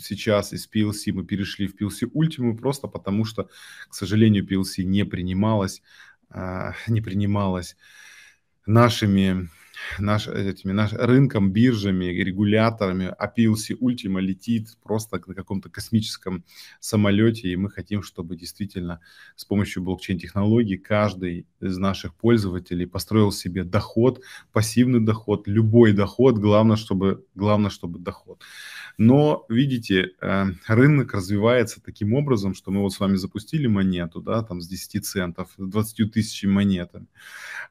сейчас из PLC мы перешли в PLC Ultimate просто потому, что, к сожалению, PLC не принималась, а, не принималась нашими наш, этими, наш рынком, биржами, регуляторами. APLC а Ultima летит просто на каком-то космическом самолете, и мы хотим, чтобы действительно с помощью блокчейн-технологий каждый из наших пользователей построил себе доход, пассивный доход, любой доход, главное, чтобы, главное, чтобы доход. Но, видите, э, рынок развивается таким образом, что мы вот с вами запустили монету, да, там с 10 центов, с 20 тысячами монетами.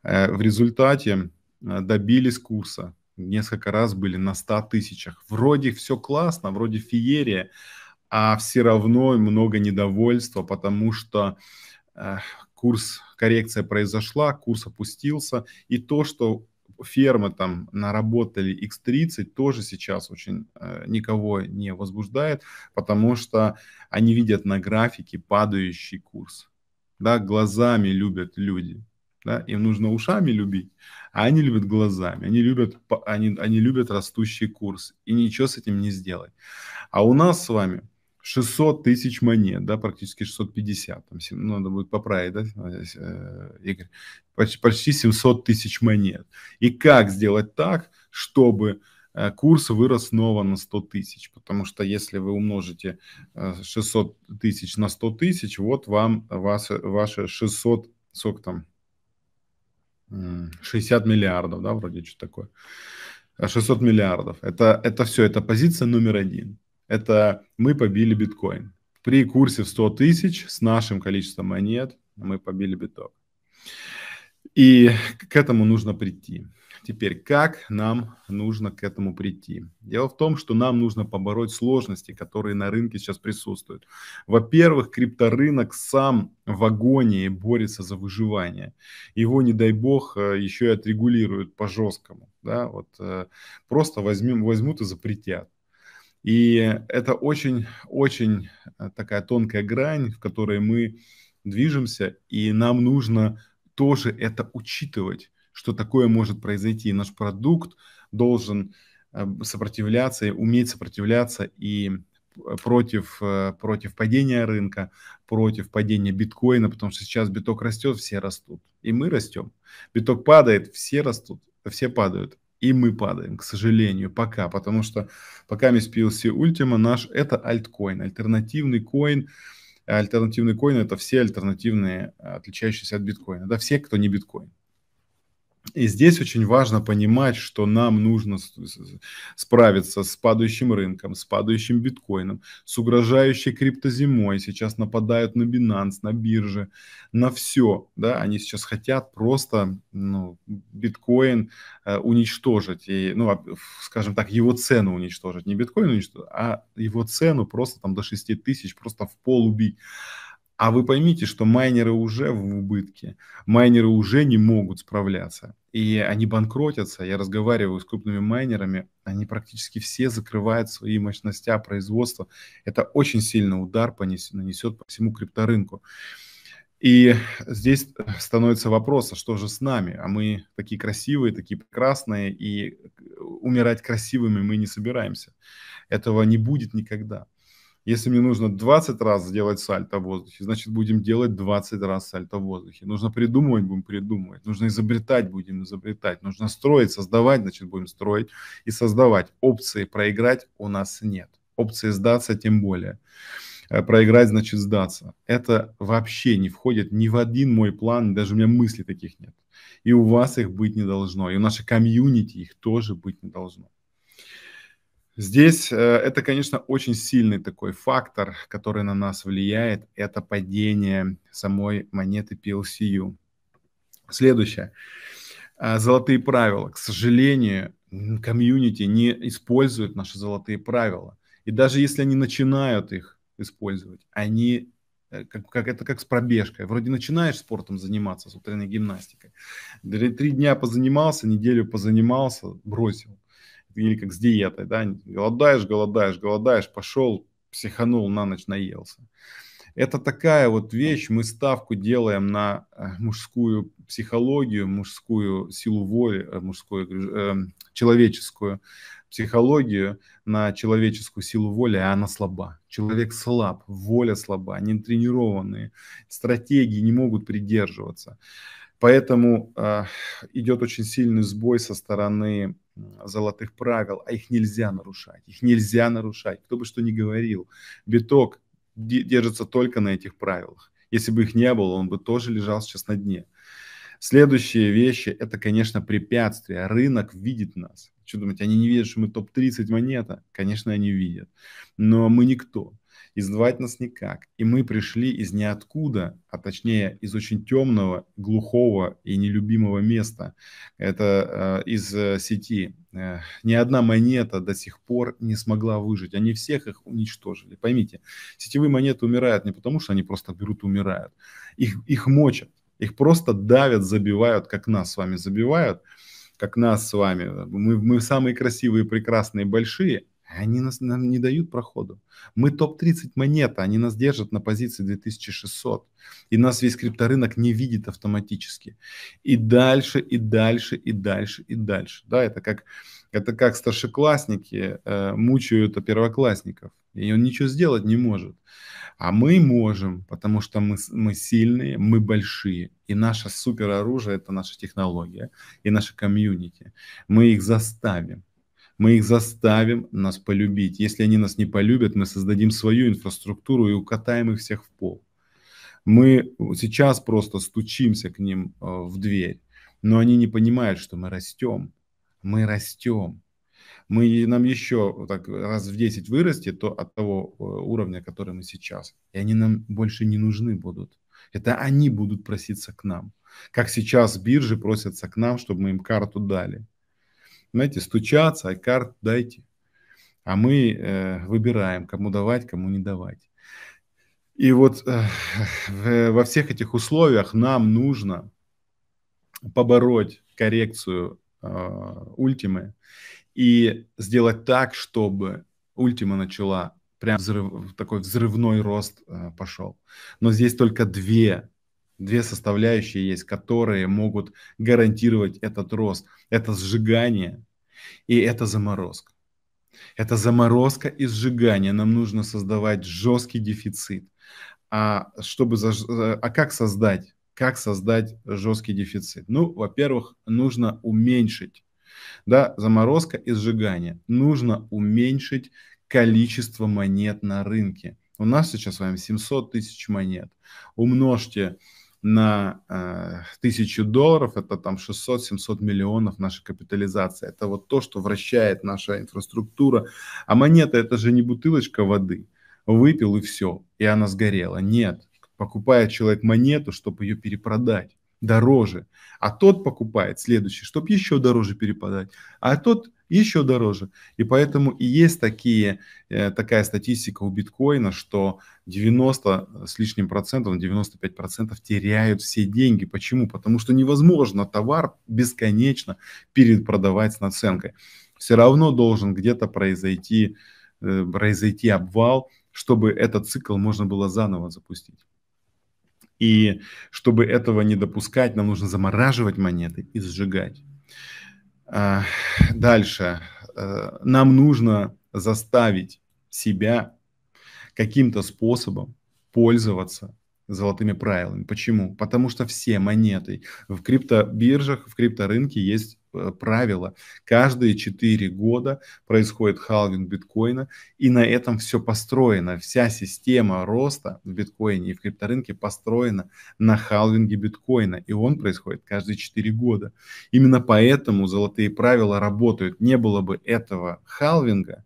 Э, в результате Э, добились курса, несколько раз были на 100 тысячах. Вроде все классно, вроде феерия, а все равно много недовольства, потому что э, курс, коррекция произошла, курс опустился, и то, что фермы там наработали X30, тоже сейчас очень э, никого не возбуждает, потому что они видят на графике падающий курс. Да, глазами любят люди да, им нужно ушами любить, а они любят глазами, они любят, они, они любят растущий курс, и ничего с этим не сделать. А у нас с вами 600 тысяч монет, да, практически 650, там, ну, надо будет поправить, да, э, э, Игорь, почти, почти 700 тысяч монет. И как сделать так, чтобы э, курс вырос снова на 100 тысяч, потому что если вы умножите 600 тысяч на 100 тысяч, вот вам вас, ваши 600, сколько там, 60 миллиардов, да, вроде что такое. 600 а миллиардов. Это, это все, это позиция номер один. Это мы побили биткоин. При курсе в 100 тысяч с нашим количеством монет мы побили биток. И к этому нужно прийти. Теперь, как нам нужно к этому прийти? Дело в том, что нам нужно побороть сложности, которые на рынке сейчас присутствуют. Во-первых, крипторынок сам в агонии борется за выживание. Его, не дай бог, э, еще и отрегулируют по-жесткому. Да? Вот, э, просто возьмем, возьмут и запретят. И это очень-очень э, такая тонкая грань, в которой мы движемся, и нам нужно тоже это учитывать что такое может произойти. Наш продукт должен э, сопротивляться, уметь сопротивляться и э, против, э, против падения рынка, против падения биткоина, потому что сейчас биток растет, все растут, и мы растем. Биток падает, все растут, все падают, и мы падаем, к сожалению, пока, потому что пока мы с PLC Ultima наш это альткоин, альтернативный коин, альтернативный коин это все альтернативные, отличающиеся от биткоина, да, все, кто не биткоин. И здесь очень важно понимать, что нам нужно справиться с падающим рынком, с падающим биткоином, с угрожающей криптозимой. Сейчас нападают на Binance, на биржи, на все. Да? Они сейчас хотят просто ну, биткоин э, уничтожить. И, ну, а, скажем так, его цену уничтожить. Не биткоин уничтожить, а его цену просто там до 6 тысяч, просто в пол убить. А вы поймите, что майнеры уже в убытке, майнеры уже не могут справляться, и они банкротятся. Я разговариваю с крупными майнерами, они практически все закрывают свои мощности а производства. Это очень сильный удар понес, нанесет по всему крипторынку. И здесь э, становится вопрос, а что же с нами? А мы такие красивые, такие прекрасные, и э, умирать красивыми мы не собираемся. Этого не будет никогда. Если мне нужно 20 раз сделать сальто в воздухе, значит, будем делать 20 раз сальто в воздухе. Нужно придумывать, будем придумывать. Нужно изобретать, будем изобретать. Нужно строить, создавать, значит, будем строить и создавать. Опции проиграть у нас нет. Опции сдаться тем более. Э, проиграть, значит, сдаться. Это вообще не входит ни в один мой план, даже у меня мыслей таких нет. И у вас их быть не должно, и у нашей комьюнити их тоже быть не должно. Здесь э, это, конечно, очень сильный такой фактор, который на нас влияет, это падение самой монеты PLCU. Следующее. А, золотые правила. К сожалению, комьюнити не используют наши золотые правила. И даже если они начинают их использовать, они э, как, как, это как с пробежкой. Вроде начинаешь спортом заниматься, с утренней гимнастикой. Три дня позанимался, неделю позанимался, бросил или как с диетой, да, голодаешь, голодаешь, голодаешь, пошел, психанул, на ночь наелся. Это такая вот вещь, мы ставку делаем на э, мужскую психологию, мужскую силу воли, э, мужскую, э, эм, человеческую психологию, на человеческую силу воли, а она слаба. Человек слаб, воля слаба, они тренированные, стратегии не могут придерживаться. Поэтому э, идет очень сильный сбой со стороны золотых правил, а их нельзя нарушать. Их нельзя нарушать, кто бы что ни говорил. Биток держится только на этих правилах. Если бы их не было, он бы тоже лежал сейчас на дне. Следующие вещи – это, конечно, препятствия. Рынок видит нас. Что думаете, они не видят, что мы топ-30 монета? Конечно, они видят. Но мы никто и звать нас никак. И мы пришли из ниоткуда, а точнее из очень темного, глухого и нелюбимого места. Это э, из э, сети. Э, ни одна монета до сих пор не смогла выжить. Они всех их уничтожили. Поймите, сетевые монеты умирают не потому, что они просто берут и умирают. Их, их мочат. Их просто давят, забивают, как нас с вами забивают, как нас с вами. Мы, мы самые красивые, прекрасные, большие, они нас, нам не дают проходу. Мы топ-30 монет, а они нас держат на позиции 2600. И нас весь крипторынок не видит автоматически. И дальше, и дальше, и дальше, и дальше. Да, это как, это как старшеклассники э, мучают первоклассников. И он ничего сделать не может. А мы можем, потому что мы, мы сильные, мы большие. И наше супероружие – это наша технология и наша комьюнити. Мы их заставим. Мы их заставим нас полюбить. Если они нас не полюбят, мы создадим свою инфраструктуру и укатаем их всех в пол. Мы сейчас просто стучимся к ним э, в дверь, но они не понимают, что мы растем. Мы растем. Мы нам еще так раз в 10 вырастет то от того э, уровня, который мы сейчас. И они нам больше не нужны будут. Это они будут проситься к нам. Как сейчас биржи просятся к нам, чтобы мы им карту дали знаете, стучаться, а карт дайте. А мы э, выбираем, кому давать, кому не давать. И вот э, во всех этих условиях нам нужно побороть коррекцию э, ультимы и сделать так, чтобы ультима начала прям взрыв, такой взрывной рост э, пошел. Но здесь только две, две составляющие есть, которые могут гарантировать этот рост. Это сжигание и это заморозка. Это заморозка и сжигание. Нам нужно создавать жесткий дефицит. А, чтобы заж... Э, а как создать? Как создать жесткий дефицит? Ну, во-первых, нужно уменьшить. Да, заморозка и сжигание. Нужно уменьшить количество монет на рынке. У нас сейчас с вами 700 тысяч монет. Умножьте на э, тысячу долларов, это там 600-700 миллионов наша капитализация. Это вот то, что вращает наша инфраструктура. А монета это же не бутылочка воды. Выпил и все, и она сгорела. Нет, покупает человек монету, чтобы ее перепродать дороже, а тот покупает следующий, чтобы еще дороже перепродать а тот еще дороже. И поэтому и есть такие, э, такая статистика у биткоина, что 90 э, с лишним процентов, 95 процентов теряют все деньги. Почему? Потому что невозможно товар бесконечно перепродавать с наценкой. Все равно должен где-то произойти, э, произойти обвал, чтобы этот цикл можно было заново запустить. И чтобы этого не допускать, нам нужно замораживать монеты и сжигать. А, дальше. Э, нам нужно заставить себя каким-то способом пользоваться золотыми правилами. Почему? Потому что все монеты в криптобиржах, в крипторынке есть Э, правило, каждые 4 года происходит халвинг биткоина, и на этом все построено. Вся система роста в биткоине и в крипторынке построена на халвинге биткоина, и он происходит каждые 4 года. Именно поэтому золотые правила работают. Не было бы этого халвинга,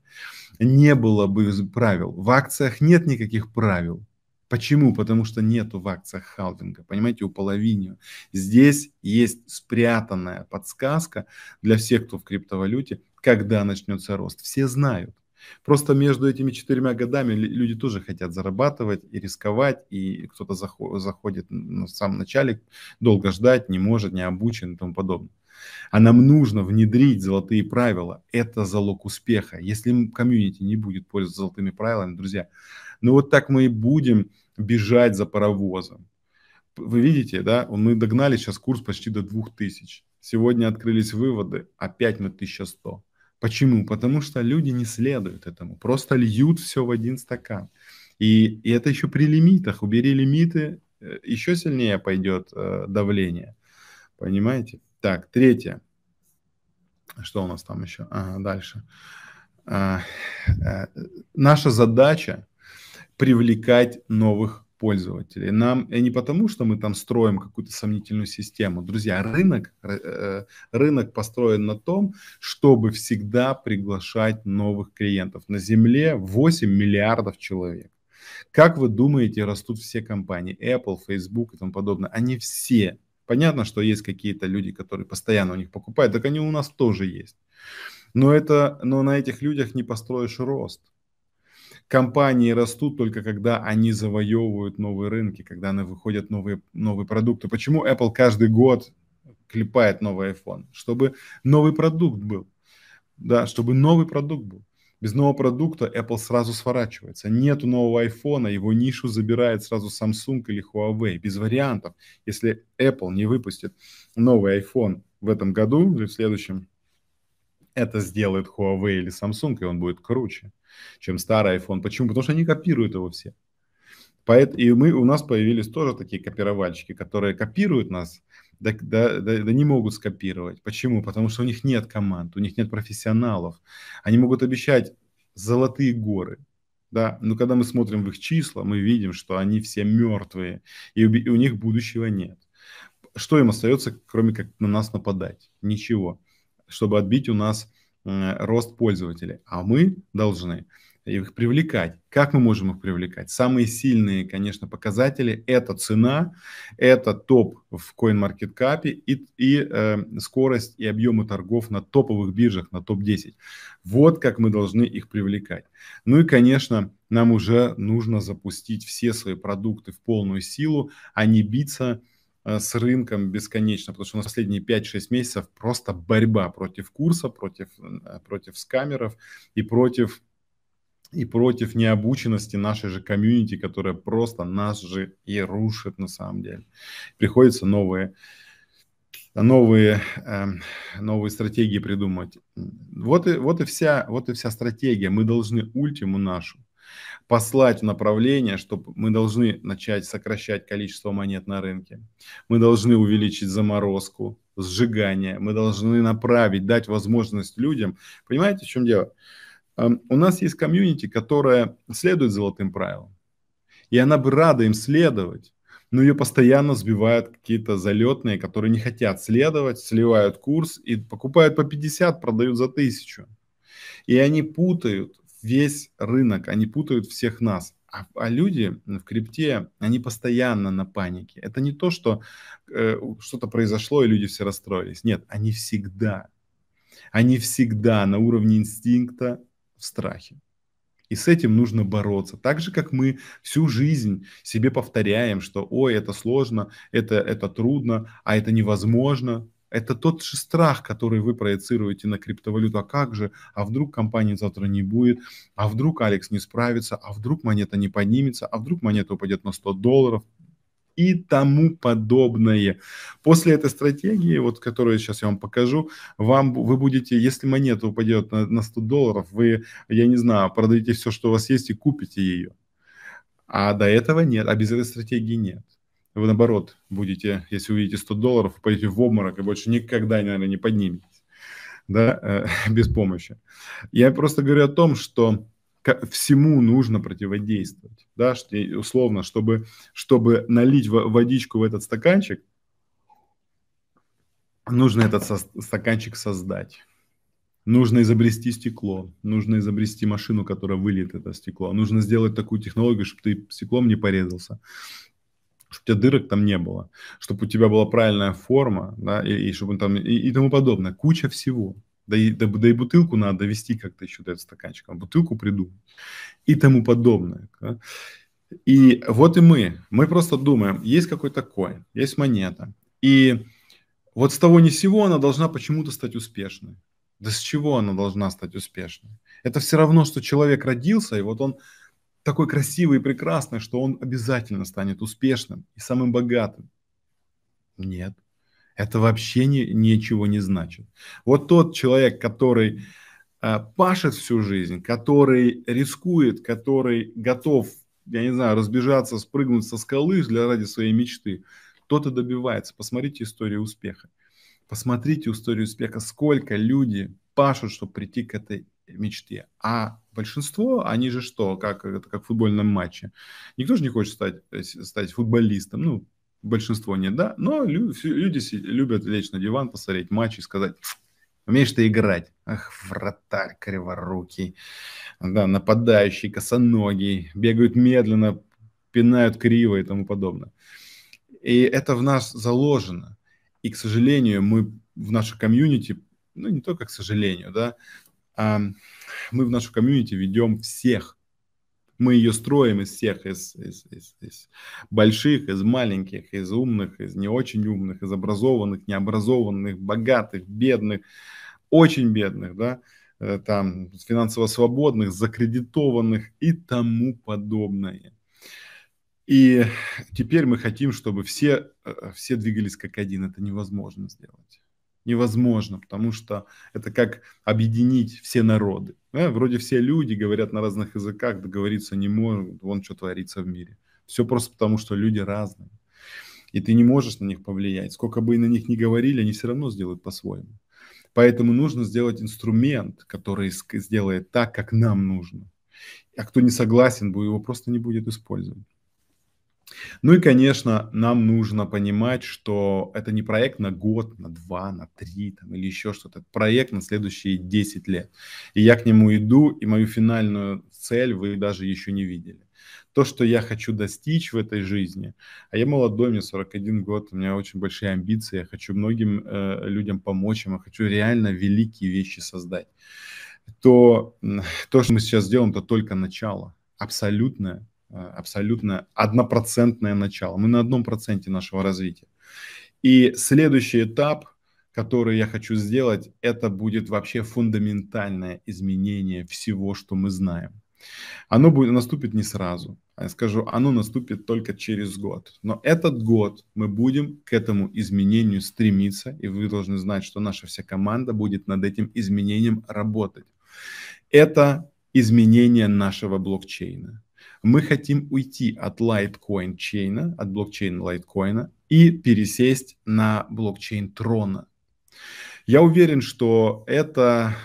не было бы правил. В акциях нет никаких правил. Почему? Потому что нету в акциях Халдинга. понимаете, у половины. Здесь есть спрятанная подсказка для всех, кто в криптовалюте, когда начнется рост. Все знают. Просто между этими четырьмя годами люди тоже хотят зарабатывать и рисковать, и кто-то заходит на ну, самом начале, долго ждать не может, не обучен и тому подобное. А нам нужно внедрить золотые правила. Это залог успеха. Если комьюнити не будет пользоваться золотыми правилами, друзья, но ну, вот так мы и будем бежать за паровозом. Вы видите, да, мы догнали сейчас курс почти до 2000. Сегодня открылись выводы, опять на 1100. Почему? Потому что люди не следуют этому, просто льют все в один стакан. И, и это еще при лимитах. Убери лимиты, э, еще сильнее пойдет э, давление. Понимаете? Так, третье. Что у нас там еще? Ага, дальше. А, а, наша задача привлекать новых пользователей. Нам и не потому, что мы там строим какую-то сомнительную систему. Друзья, рынок, э, э, рынок построен на том, чтобы всегда приглашать новых клиентов. На Земле 8 миллиардов человек. Как вы думаете, растут все компании? Apple, Facebook и тому подобное. Они все. Понятно, что есть какие-то люди, которые постоянно у них покупают, так они у нас тоже есть. Но, это, но на этих людях не построишь рост компании растут только когда они завоевывают новые рынки, когда они выходят новые, новые продукты. Почему Apple каждый год клепает новый iPhone? Чтобы новый продукт был. Да, чтобы новый продукт был. Без нового продукта Apple сразу сворачивается. Нету нового iPhone, его нишу забирает сразу Samsung или Huawei. Без вариантов. Если Apple не выпустит новый iPhone в этом году или в следующем, это сделает Huawei или Samsung, и он будет круче чем старый iPhone. Почему? Потому что они копируют его все. И мы, у нас появились тоже такие копировальщики, которые копируют нас, да, да, да, да не могут скопировать. Почему? Потому что у них нет команд, у них нет профессионалов. Они могут обещать золотые горы, да, но когда мы смотрим в их числа, мы видим, что они все мертвые, и у них будущего нет. Что им остается, кроме как на нас нападать? Ничего. Чтобы отбить у нас Э, рост пользователей, а мы должны их привлекать. Как мы можем их привлекать? Самые сильные, конечно, показатели – это цена, это топ в CoinMarketCap и, и э, скорость и объемы торгов на топовых биржах, на топ-10. Вот как мы должны их привлекать. Ну и, конечно, нам уже нужно запустить все свои продукты в полную силу, а не биться Э, с рынком бесконечно, потому что у нас последние 5-6 месяцев просто борьба против курса, против, э, против скамеров и против и против необученности нашей же комьюнити, которая просто нас же и рушит на самом деле. Приходится новые, новые, эм, новые стратегии придумать. Вот и, вот, и вся, вот и вся стратегия. Мы должны ультиму нашу послать в направление, что мы должны начать сокращать количество монет на рынке, мы должны увеличить заморозку, сжигание, мы должны направить, дать возможность людям. Понимаете, в чем дело? Эм, у нас есть комьюнити, которая следует золотым правилам, и она бы рада им следовать, но ее постоянно сбивают какие-то залетные, которые не хотят следовать, сливают курс и покупают по 50, продают за тысячу. И они путают весь рынок, они путают всех нас. А, а люди в крипте, они постоянно на панике. Это не то, что э, что-то произошло и люди все расстроились. Нет, они всегда, они всегда на уровне инстинкта в страхе. И с этим нужно бороться. Так же, как мы всю жизнь себе повторяем, что ой, это сложно, это, это трудно, а это невозможно. Это тот же страх, который вы проецируете на криптовалюту. А как же? А вдруг компании завтра не будет? А вдруг Алекс не справится? А вдруг монета не поднимется? А вдруг монета упадет на 100 долларов? и тому подобное. После этой стратегии, вот которую сейчас я вам покажу, вам вы будете, если монета упадет на, на 100 долларов, вы, я не знаю, продадите все, что у вас есть и купите ее. А до этого нет, а без этой стратегии нет вы наоборот будете, если увидите 100 долларов, пойдете в обморок и больше никогда, наверное, не подниметесь, да, э, без помощи. Я просто говорю о том, что всему нужно противодействовать, да, условно, чтобы, чтобы налить водичку в этот стаканчик, нужно этот со- стаканчик создать. Нужно изобрести стекло, нужно изобрести машину, которая выльет это стекло, нужно сделать такую технологию, чтобы ты стеклом не порезался, чтобы у тебя дырок там не было, чтобы у тебя была правильная форма, да, и, и чтобы там и, и тому подобное. Куча всего. Да и, да, да и бутылку надо довести как-то еще до этого стаканчика, бутылку придумать и тому подобное. Да? И вот и мы. Мы просто думаем, есть какой-то коин, есть монета. И вот с того ни сего она должна почему-то стать успешной. Да с чего она должна стать успешной? Это все равно, что человек родился, и вот он такой красивый и прекрасный, что он обязательно станет успешным и самым богатым. Нет, это вообще не, ничего не значит. Вот тот человек, который э, пашет всю жизнь, который рискует, который готов, я не знаю, разбежаться, спрыгнуть со скалы для ради своей мечты, тот и добивается. Посмотрите историю успеха. Посмотрите историю успеха, сколько люди пашут, чтобы прийти к этой мечте. А большинство, они же что, как, это как в футбольном матче. Никто же не хочет стать, э, стать футболистом, ну, большинство не, да, но люди любят лечь на диван, посмотреть матч и сказать, умеешь ты играть. Ах, вратарь криворукий, да, нападающий, косоногий, бегают медленно, пинают криво и тому подобное. И это в нас заложено. И, к сожалению, мы в нашей комьюнити, ну, не только к сожалению, да, мы в нашу комьюнити ведем всех. Мы ее строим из всех, из, из, из, из больших, из маленьких, из умных, из не очень умных, из образованных, необразованных, богатых, бедных, очень бедных, да, э, там, финансово свободных, закредитованных и тому подобное. И теперь мы хотим, чтобы все, э, все двигались как один. Это невозможно сделать невозможно, потому что это как объединить все народы. Да? Э, вроде все люди говорят на разных языках, договориться не могут, вон что творится в мире. Все просто потому, что люди разные. И ты не можешь на них повлиять. Сколько бы и на них ни говорили, они все равно сделают по-своему. Поэтому нужно сделать инструмент, который сделает так, как нам нужно. А кто не согласен, его просто не будет использовать. Ну и, конечно, нам нужно понимать, что это не проект на год, на два, на три там, или еще что-то. Это проект на следующие 10 лет. И я к нему иду, и мою финальную цель вы даже еще не видели. То, что я хочу достичь в этой жизни, а я молодой, мне 41 год, у меня очень большие амбиции, я хочу многим э, людям помочь, я хочу реально великие вещи создать, то то, что мы сейчас сделаем, это только начало, абсолютное Э, абсолютно однопроцентное начало. Мы на одном проценте нашего развития. И следующий этап, который я хочу сделать, это будет вообще фундаментальное изменение всего, что мы знаем. Оно будет, наступит не сразу. Я скажу, оно наступит только через год. Но этот год мы будем к этому изменению стремиться, и вы должны знать, что наша вся команда будет над этим изменением работать. Это изменение нашего блокчейна мы хотим уйти от Litecoin чейна, от блокчейна Litecoin и пересесть на блокчейн Трона. Я уверен, что это,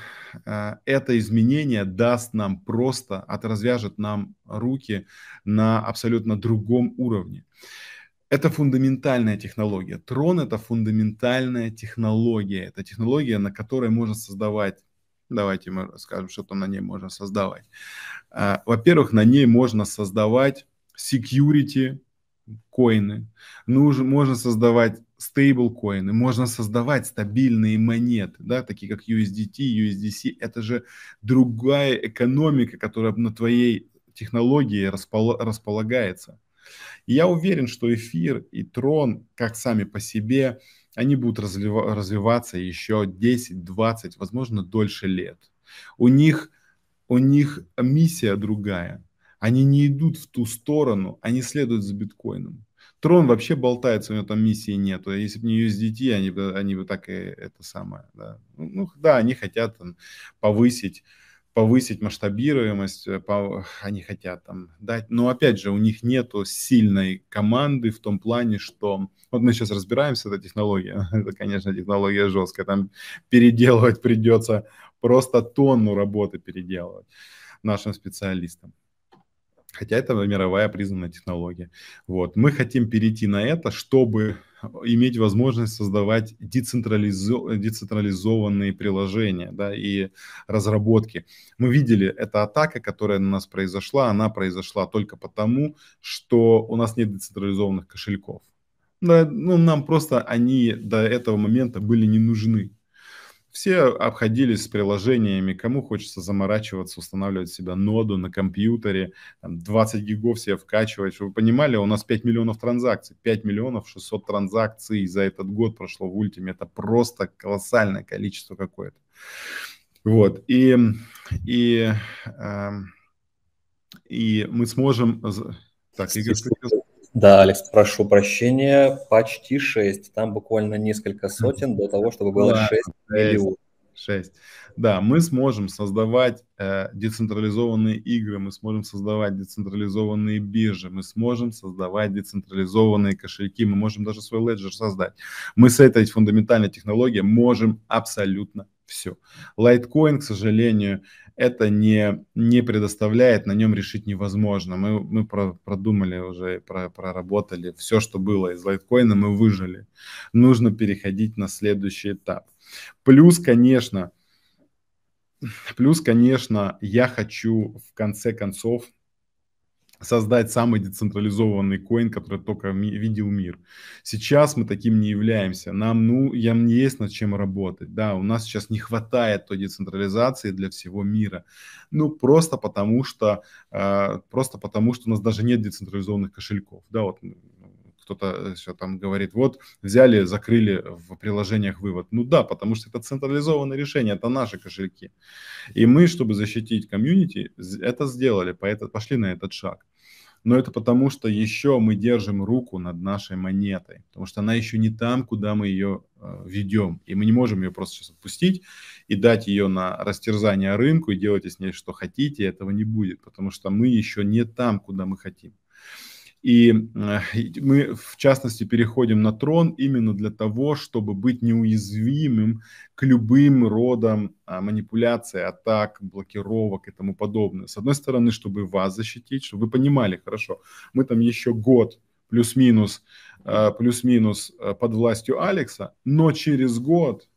э, это изменение даст нам просто, отразвяжет нам руки на абсолютно другом уровне. Это фундаментальная технология. Трон – это фундаментальная технология. Это технология, на которой можно создавать Давайте мы расскажем, что там на ней можно создавать. А, во-первых, на ней можно создавать security коины, нужно, можно создавать стейблкоины, можно создавать стабильные монеты, да, такие как USDT, USDC. Это же другая экономика, которая на твоей технологии располагается. И я уверен, что эфир и трон, как сами по себе, они будут развиваться еще 10, 20, возможно, дольше лет. У них, у них миссия другая. Они не идут в ту сторону, они следуют за биткоином. Трон вообще болтается, у него там миссии нету. Если бы не USDT, они бы, они бы так и это самое. Да. Ну, ну да, они хотят там, повысить повысить масштабируемость, э, они хотят там дать. Но опять же, у них нету сильной команды в том плане, что... Вот мы сейчас разбираемся, это технология. Это, конечно, технология жесткая. Там переделывать придется просто тонну работы переделывать нашим специалистам хотя это мировая признанная технология. Вот. Мы хотим перейти на это, чтобы э, иметь возможность создавать децентрализо... децентрализованные приложения да, и разработки. Мы видели, эта атака, которая на нас произошла, она произошла только потому, что у нас нет децентрализованных кошельков. Да, ну, нам просто они до этого момента были не нужны. Все обходились с приложениями, кому хочется заморачиваться, устанавливать себя ноду на компьютере, там, 20 гигов себе вкачивать. Чтобы вы понимали, у нас 5 миллионов транзакций, 5 миллионов 600 транзакций за этот год прошло в ультиме. Это просто колоссальное количество какое-то. Вот, и, и, э, и мы сможем... Так, Игорь, да, Алекс, прошу прощения, почти 6. Там буквально несколько сотен до того, чтобы было да, 6 миллионов. 6. Да, мы сможем создавать э, децентрализованные игры, мы сможем создавать децентрализованные биржи, мы сможем создавать децентрализованные кошельки, мы можем даже свой леджер создать. Мы с этой фундаментальной технологией можем абсолютно все. Лайткоин, к сожалению, это не, не предоставляет, на нем решить невозможно. Мы, мы про, продумали уже, про, проработали все, что было из лайткоина, мы выжили. Нужно переходить на следующий этап. Плюс, конечно, плюс, конечно, я хочу в конце концов создать самый децентрализованный коин, который только видел мир. Сейчас мы таким не являемся. Нам, ну, нам есть над чем работать. Да, у нас сейчас не хватает той децентрализации для всего мира. Ну, просто потому что, э, просто потому что у нас даже нет децентрализованных кошельков. Да, вот кто-то еще э, там говорит, вот взяли, закрыли в приложениях вывод. Ну да, потому что это централизованное решение, это наши кошельки. И мы, чтобы защитить комьюнити, это сделали, пошли на этот шаг. Но это потому, что еще мы держим руку над нашей монетой, потому что она еще не там, куда мы ее э, ведем. И мы не можем ее просто сейчас отпустить и дать ее на растерзание рынку и делать с ней что хотите, этого не будет, потому что мы еще не там, куда мы хотим. Э, и мы, в частности, переходим на трон именно для того, чтобы быть неуязвимым к любым родам а, манипуляций, атак, блокировок и тому подобное. С одной стороны, чтобы вас защитить, чтобы вы понимали, хорошо, мы там еще год плюс-минус э, плюс-минус э, под властью Алекса, но через год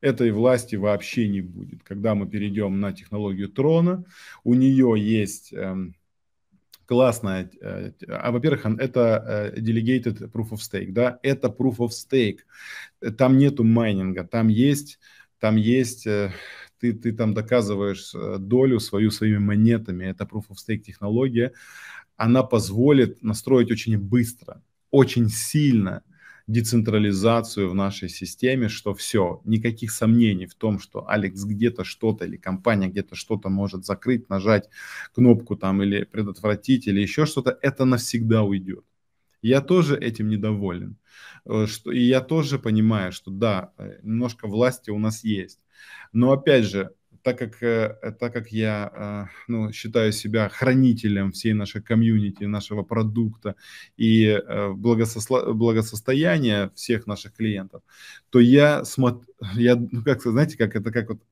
этой власти вообще не будет. Когда мы перейдем на технологию трона, у нее есть эм, классная. Э, а, во-первых, это э, delegated proof of stake, да, это proof of stake. Там нету майнинга, там есть, там есть, э, ты, ты там доказываешь долю свою своими монетами. Это proof of stake технология. Она позволит настроить очень быстро, очень сильно децентрализацию в нашей системе, что все, никаких сомнений в том, что Алекс где-то что-то или компания где-то что-то может закрыть, нажать кнопку там или предотвратить или еще что-то, это навсегда уйдет. Я тоже этим недоволен. Э, что, и я тоже понимаю, что да, э, немножко власти у нас есть. Но опять же, так как, э, э, так как я э, ну, считаю себя хранителем всей нашей комьюнити, нашего продукта и благососло... благосостояния всех наших клиентов, то я смотрю, я, ну, как знаете, как это, как вот,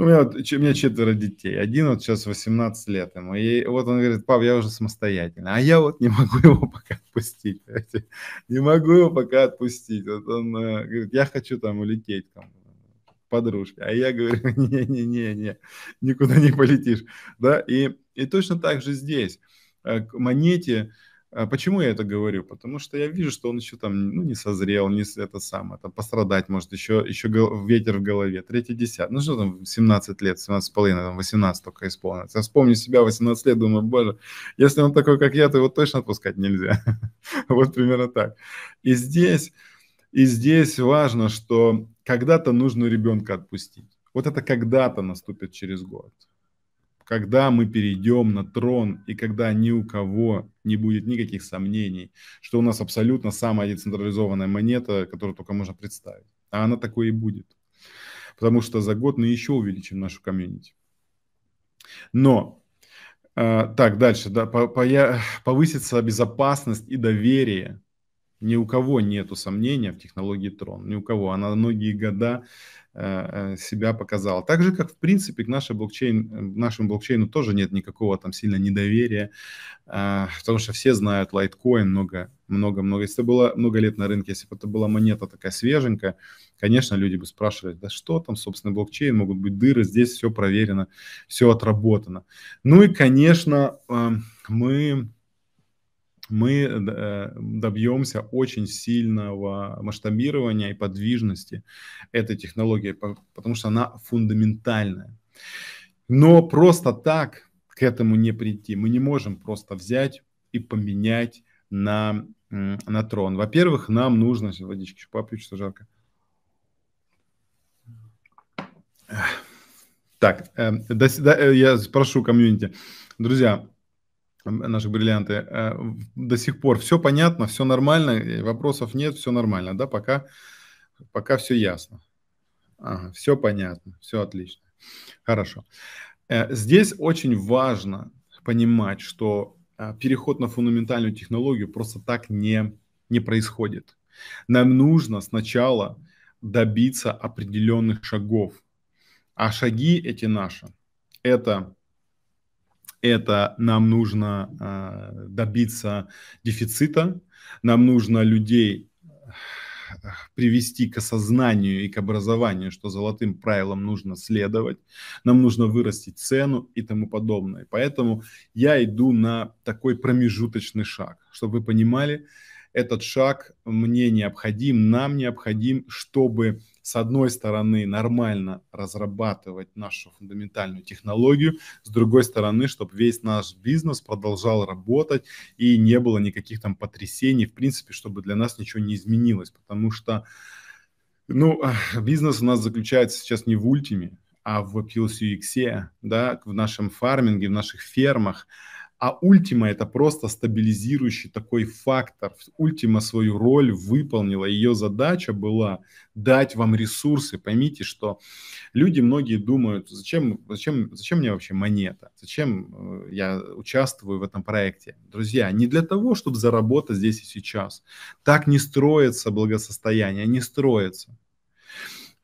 у меня, вот, у меня четверо детей. Один вот сейчас 18 лет ему. И вот он говорит, пап, я уже самостоятельный. А я вот не могу его пока отпустить. Не могу его пока отпустить. Вот он говорит, я хочу там улететь там, подружки. А я говорю, не-не-не, никуда не полетишь. Да? И, и точно так же здесь, э, к монете, э, Почему я это говорю? Потому что я вижу, что он еще там ну, не созрел, не это самое, там пострадать может, еще, еще ветер в голове, третий десят. Ну что там, 17 лет, 17 с половиной, там 18 только исполнится. Я вспомню себя 18 лет, думаю, боже, если он такой, как я, то его точно отпускать нельзя. вот примерно так. И здесь и здесь важно, что когда-то нужно ребенка отпустить. Вот это когда-то наступит через год. Когда мы перейдем на трон, и когда ни у кого не будет никаких сомнений, что у нас абсолютно самая децентрализованная монета, которую только можно представить. А она такой и будет. Потому что за год мы еще увеличим нашу комьюнити. Но а, так, дальше. Да, повысится безопасность и доверие ни у кого нету сомнения в технологии Tron, ни у кого. Она многие года э, э, себя показала. Так же, как, в принципе, к нашей блокчейн, э, нашему блокчейну тоже нет никакого там сильно недоверия, потому что все знают лайткоин много, много, много. Если это было много лет на рынке, если бы это была монета такая свеженькая, конечно, люди бы спрашивали, да что там, собственно, блокчейн, могут быть дыры, здесь все проверено, все отработано. Ну и, конечно, мы мы э, добьемся очень сильного масштабирования и подвижности этой технологии, потому что она фундаментальная. Но просто так к этому не прийти. Мы не можем просто взять и поменять на, на трон. Во-первых, нам нужно... Водички еще попью, что жарко. Так, э, до, до, э, я спрошу комьюнити. Друзья, наши бриллианты. Э, до сих пор все понятно, все нормально, вопросов нет, все нормально, да, пока, пока все ясно. Ага, все понятно, все отлично. Хорошо. Э, здесь очень важно понимать, что э, переход на фундаментальную технологию просто так не, не происходит. Нам нужно сначала добиться определенных шагов. А шаги эти наши – это это нам нужно э, добиться дефицита, нам нужно людей а, привести к осознанию и к образованию, что золотым правилам нужно следовать, нам нужно вырастить цену и тому подобное. Поэтому я иду на такой промежуточный шаг, чтобы вы понимали, этот шаг мне необходим, нам необходим, чтобы с одной стороны, нормально разрабатывать нашу фундаментальную технологию, с другой стороны, чтобы весь наш бизнес продолжал работать и не было никаких там потрясений, в принципе, чтобы для нас ничего не изменилось, потому что, ну, бизнес у нас заключается сейчас не в ультиме, а в PLCX, да, в нашем фарминге, в наших фермах, а Ультима это просто стабилизирующий такой фактор. Ультима свою роль выполнила, ее задача была дать вам ресурсы. Поймите, что люди многие думают, зачем, зачем, зачем мне вообще монета, зачем э, я участвую в этом проекте. Друзья, не для того, чтобы заработать здесь и сейчас. Так не строится благосостояние, не строится.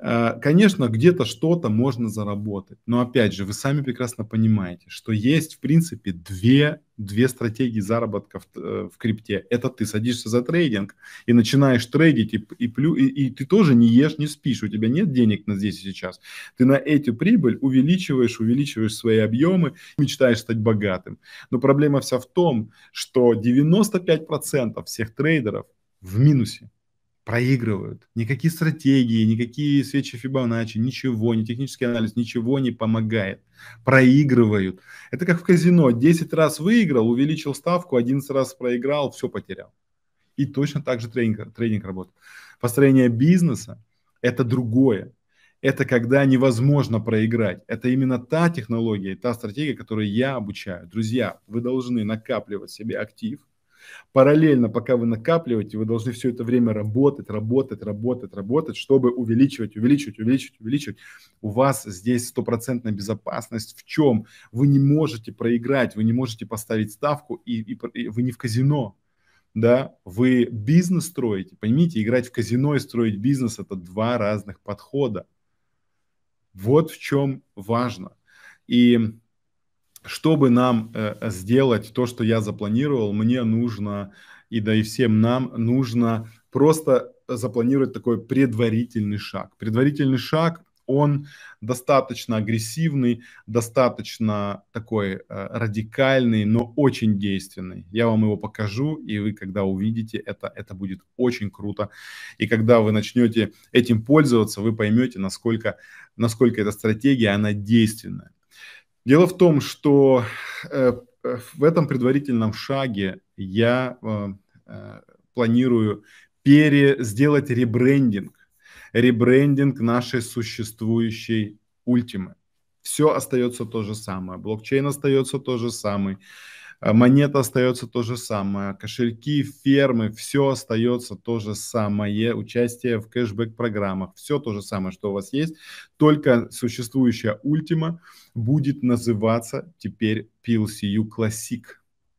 Э, конечно, где-то что-то можно заработать, но опять же, вы сами прекрасно понимаете, что есть, в принципе, две, две стратегии заработка в, э, в крипте. Это ты садишься за трейдинг и начинаешь трейдить, и, и, плю, и, и ты тоже не ешь, не спишь, у тебя нет денег на здесь и сейчас. Ты на эту прибыль увеличиваешь, увеличиваешь свои объемы, мечтаешь стать богатым. Но проблема вся в том, что 95% всех трейдеров в минусе проигрывают. Никакие стратегии, никакие свечи Фибоначчи, ничего, не технический анализ, ничего не помогает. Проигрывают. Это как в казино. 10 раз выиграл, увеличил ставку, 11 раз проиграл, все потерял. И точно так же тренинг, тренинг работает. Построение бизнеса – это другое. Это когда невозможно проиграть. Это именно та технология, та стратегия, которую я обучаю. Друзья, вы должны накапливать себе актив – Параллельно, пока вы накапливаете, вы должны все это время работать, работать, работать, работать, чтобы увеличивать, увеличивать, увеличивать, увеличивать. У вас здесь стопроцентная безопасность. В чем? Вы не можете проиграть, вы не можете поставить ставку, и, и, и вы не в казино. Да, вы бизнес строите, понимаете, играть в казино и строить бизнес – это два разных подхода. Вот в чем важно. И чтобы нам э, сделать то, что я запланировал, мне нужно, и да и всем нам нужно просто запланировать такой предварительный шаг. Предварительный шаг, он достаточно агрессивный, достаточно такой э, радикальный, но очень действенный. Я вам его покажу, и вы, когда увидите это, это будет очень круто. И когда вы начнете этим пользоваться, вы поймете, насколько, насколько эта стратегия, она действенная. Дело в том, что э, в этом предварительном шаге я э, э, планирую сделать ребрендинг, ребрендинг нашей существующей ультимы. Все остается то же самое, блокчейн остается то же самый, а монета остается то же самое, кошельки, фермы, все остается то же самое, участие в кэшбэк-программах, все то же самое, что у вас есть, только существующая ультима будет называться теперь PLCU Classic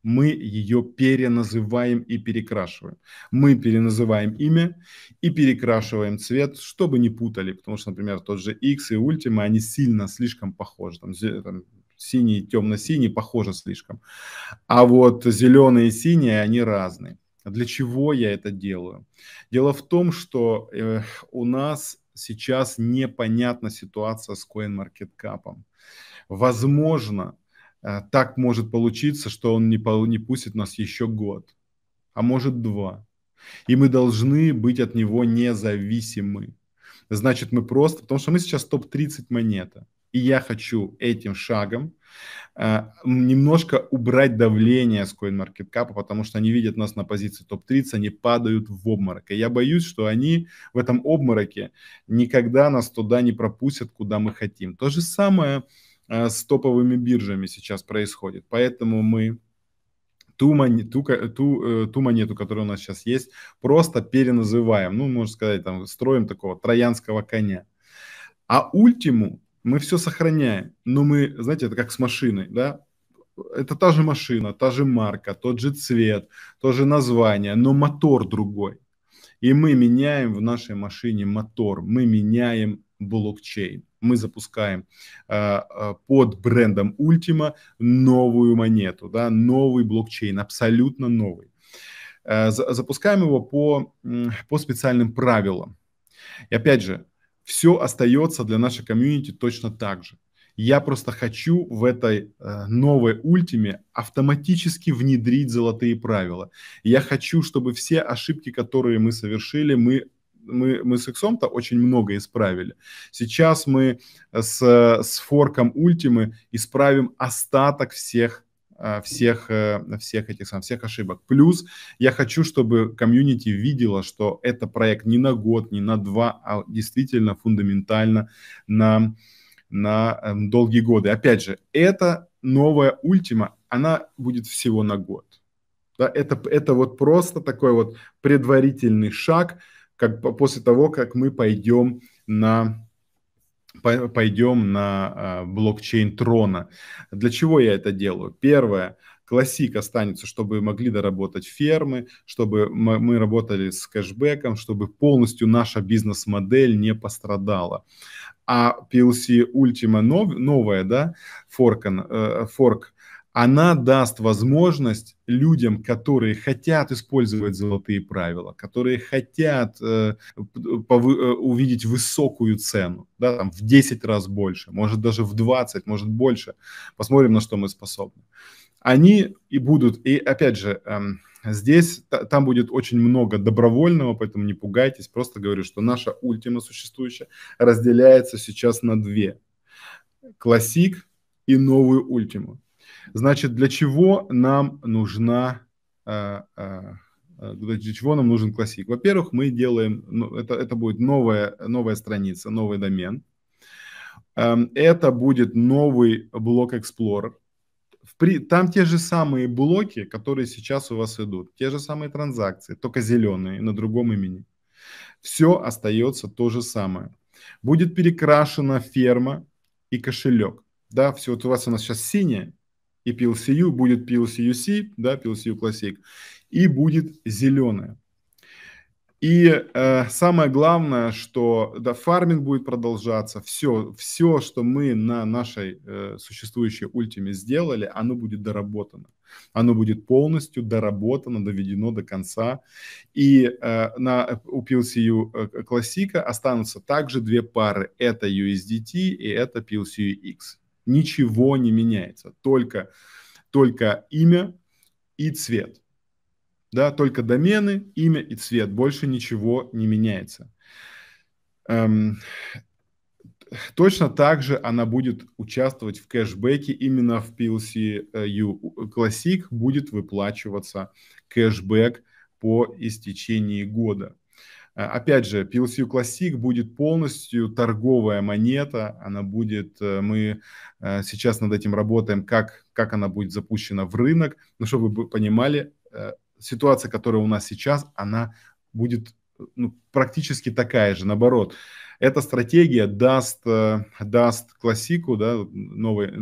мы ее переназываем и перекрашиваем. Мы переназываем имя и перекрашиваем цвет, чтобы не путали, потому что, например, тот же X и Ultima, они сильно слишком похожи. Там, синий, темно-синий похоже слишком. А вот зеленые и синие, они разные. Для чего я это делаю? Дело в том, что э, у нас сейчас непонятна ситуация с CoinMarketCap. Возможно, э, так может получиться, что он не, не пустит нас еще год, а может два. И мы должны быть от него независимы. Значит, мы просто... Потому что мы сейчас топ-30 монета. И я хочу этим шагом э, немножко убрать давление с CoinMarketCap, потому что они видят нас на позиции топ-30, они падают в обморок. И я боюсь, что они в этом обмороке никогда нас туда не пропустят, куда мы хотим. То же самое э, с топовыми биржами сейчас происходит. Поэтому мы ту, мони, ту, э, ту монету, которая у нас сейчас есть, просто переназываем. Ну, можно сказать, там, строим такого троянского коня. А ультиму мы все сохраняем, но мы, знаете, это как с машиной, да, это та же машина, та же марка, тот же цвет, то же название, но мотор другой. И мы меняем в нашей машине мотор, мы меняем блокчейн. Мы запускаем э, э под брендом Ultima новую монету, да, новый блокчейн, абсолютно новый. Э, запускаем его по, по специальным правилам. И опять же, все остается для нашей комьюнити точно так же. Я просто хочу в этой э, новой ультиме автоматически внедрить золотые правила. Я хочу, чтобы все ошибки, которые мы совершили, мы мы, мы с иксом-то очень много исправили. Сейчас мы с, с форком ультимы исправим остаток всех Э, всех, э, всех этих сам, всех ошибок. Плюс я хочу, чтобы комьюнити видела, что это проект не на год, не на два, а действительно фундаментально на, на эм, долгие годы. Опять же, эта новая ультима, она будет всего на год. Да, это, это вот просто такой вот предварительный шаг, как после того, как мы пойдем на пойдем на а, блокчейн трона. Для чего я это делаю? Первое, классик останется, чтобы могли доработать фермы, чтобы мы работали с кэшбэком, чтобы полностью наша бизнес-модель не пострадала. А PLC Ultima нов, новая, да, форкан, э, она даст возможность людям, которые хотят использовать золотые правила, которые хотят э, повы- э, увидеть высокую цену, да, там в 10 раз больше, может даже в 20, может больше, посмотрим, на что мы способны. Они и будут, и опять же, эм, Здесь там будет очень много добровольного, поэтому не пугайтесь. Просто говорю, что наша ультима существующая разделяется сейчас на две. Классик и новую ультиму. Значит, для чего нам нужна э, э, э, для чего нам нужен классик? Во-первых, мы делаем, ну, это, это будет новая, новая страница, новый домен. Эм, это будет новый блок Explorer. там те же самые блоки, которые сейчас у вас идут, те же самые транзакции, только зеленые, на другом имени. Все остается то же самое. Будет перекрашена ферма и кошелек. Да, все вот у вас она сейчас синяя и PLCU, будет PLCUC, да, PLCU Classic, и будет зеленая. И э, самое главное, что да, фарминг будет продолжаться, все, все, что мы на нашей э, существующей ультиме сделали, оно будет доработано. Оно будет полностью доработано, доведено до конца. И э, на, у PLCU э, классика останутся также две пары. Это USDT и это PLCUX. Ничего не меняется, только, только имя и цвет. Да, только домены, имя и цвет, больше ничего не меняется. Эм, точно так же она будет участвовать в кэшбэке именно в PLCU э, Classic будет выплачиваться кэшбэк по истечении года. А, опять же, PLCU Classic будет полностью торговая монета. Она будет, э, мы э, сейчас над этим работаем, как, как она будет запущена в рынок. Но ну, чтобы вы понимали, э, ситуация, которая у нас сейчас, она будет ну, практически такая же, наоборот. Эта стратегия даст, даст классику, да, новой,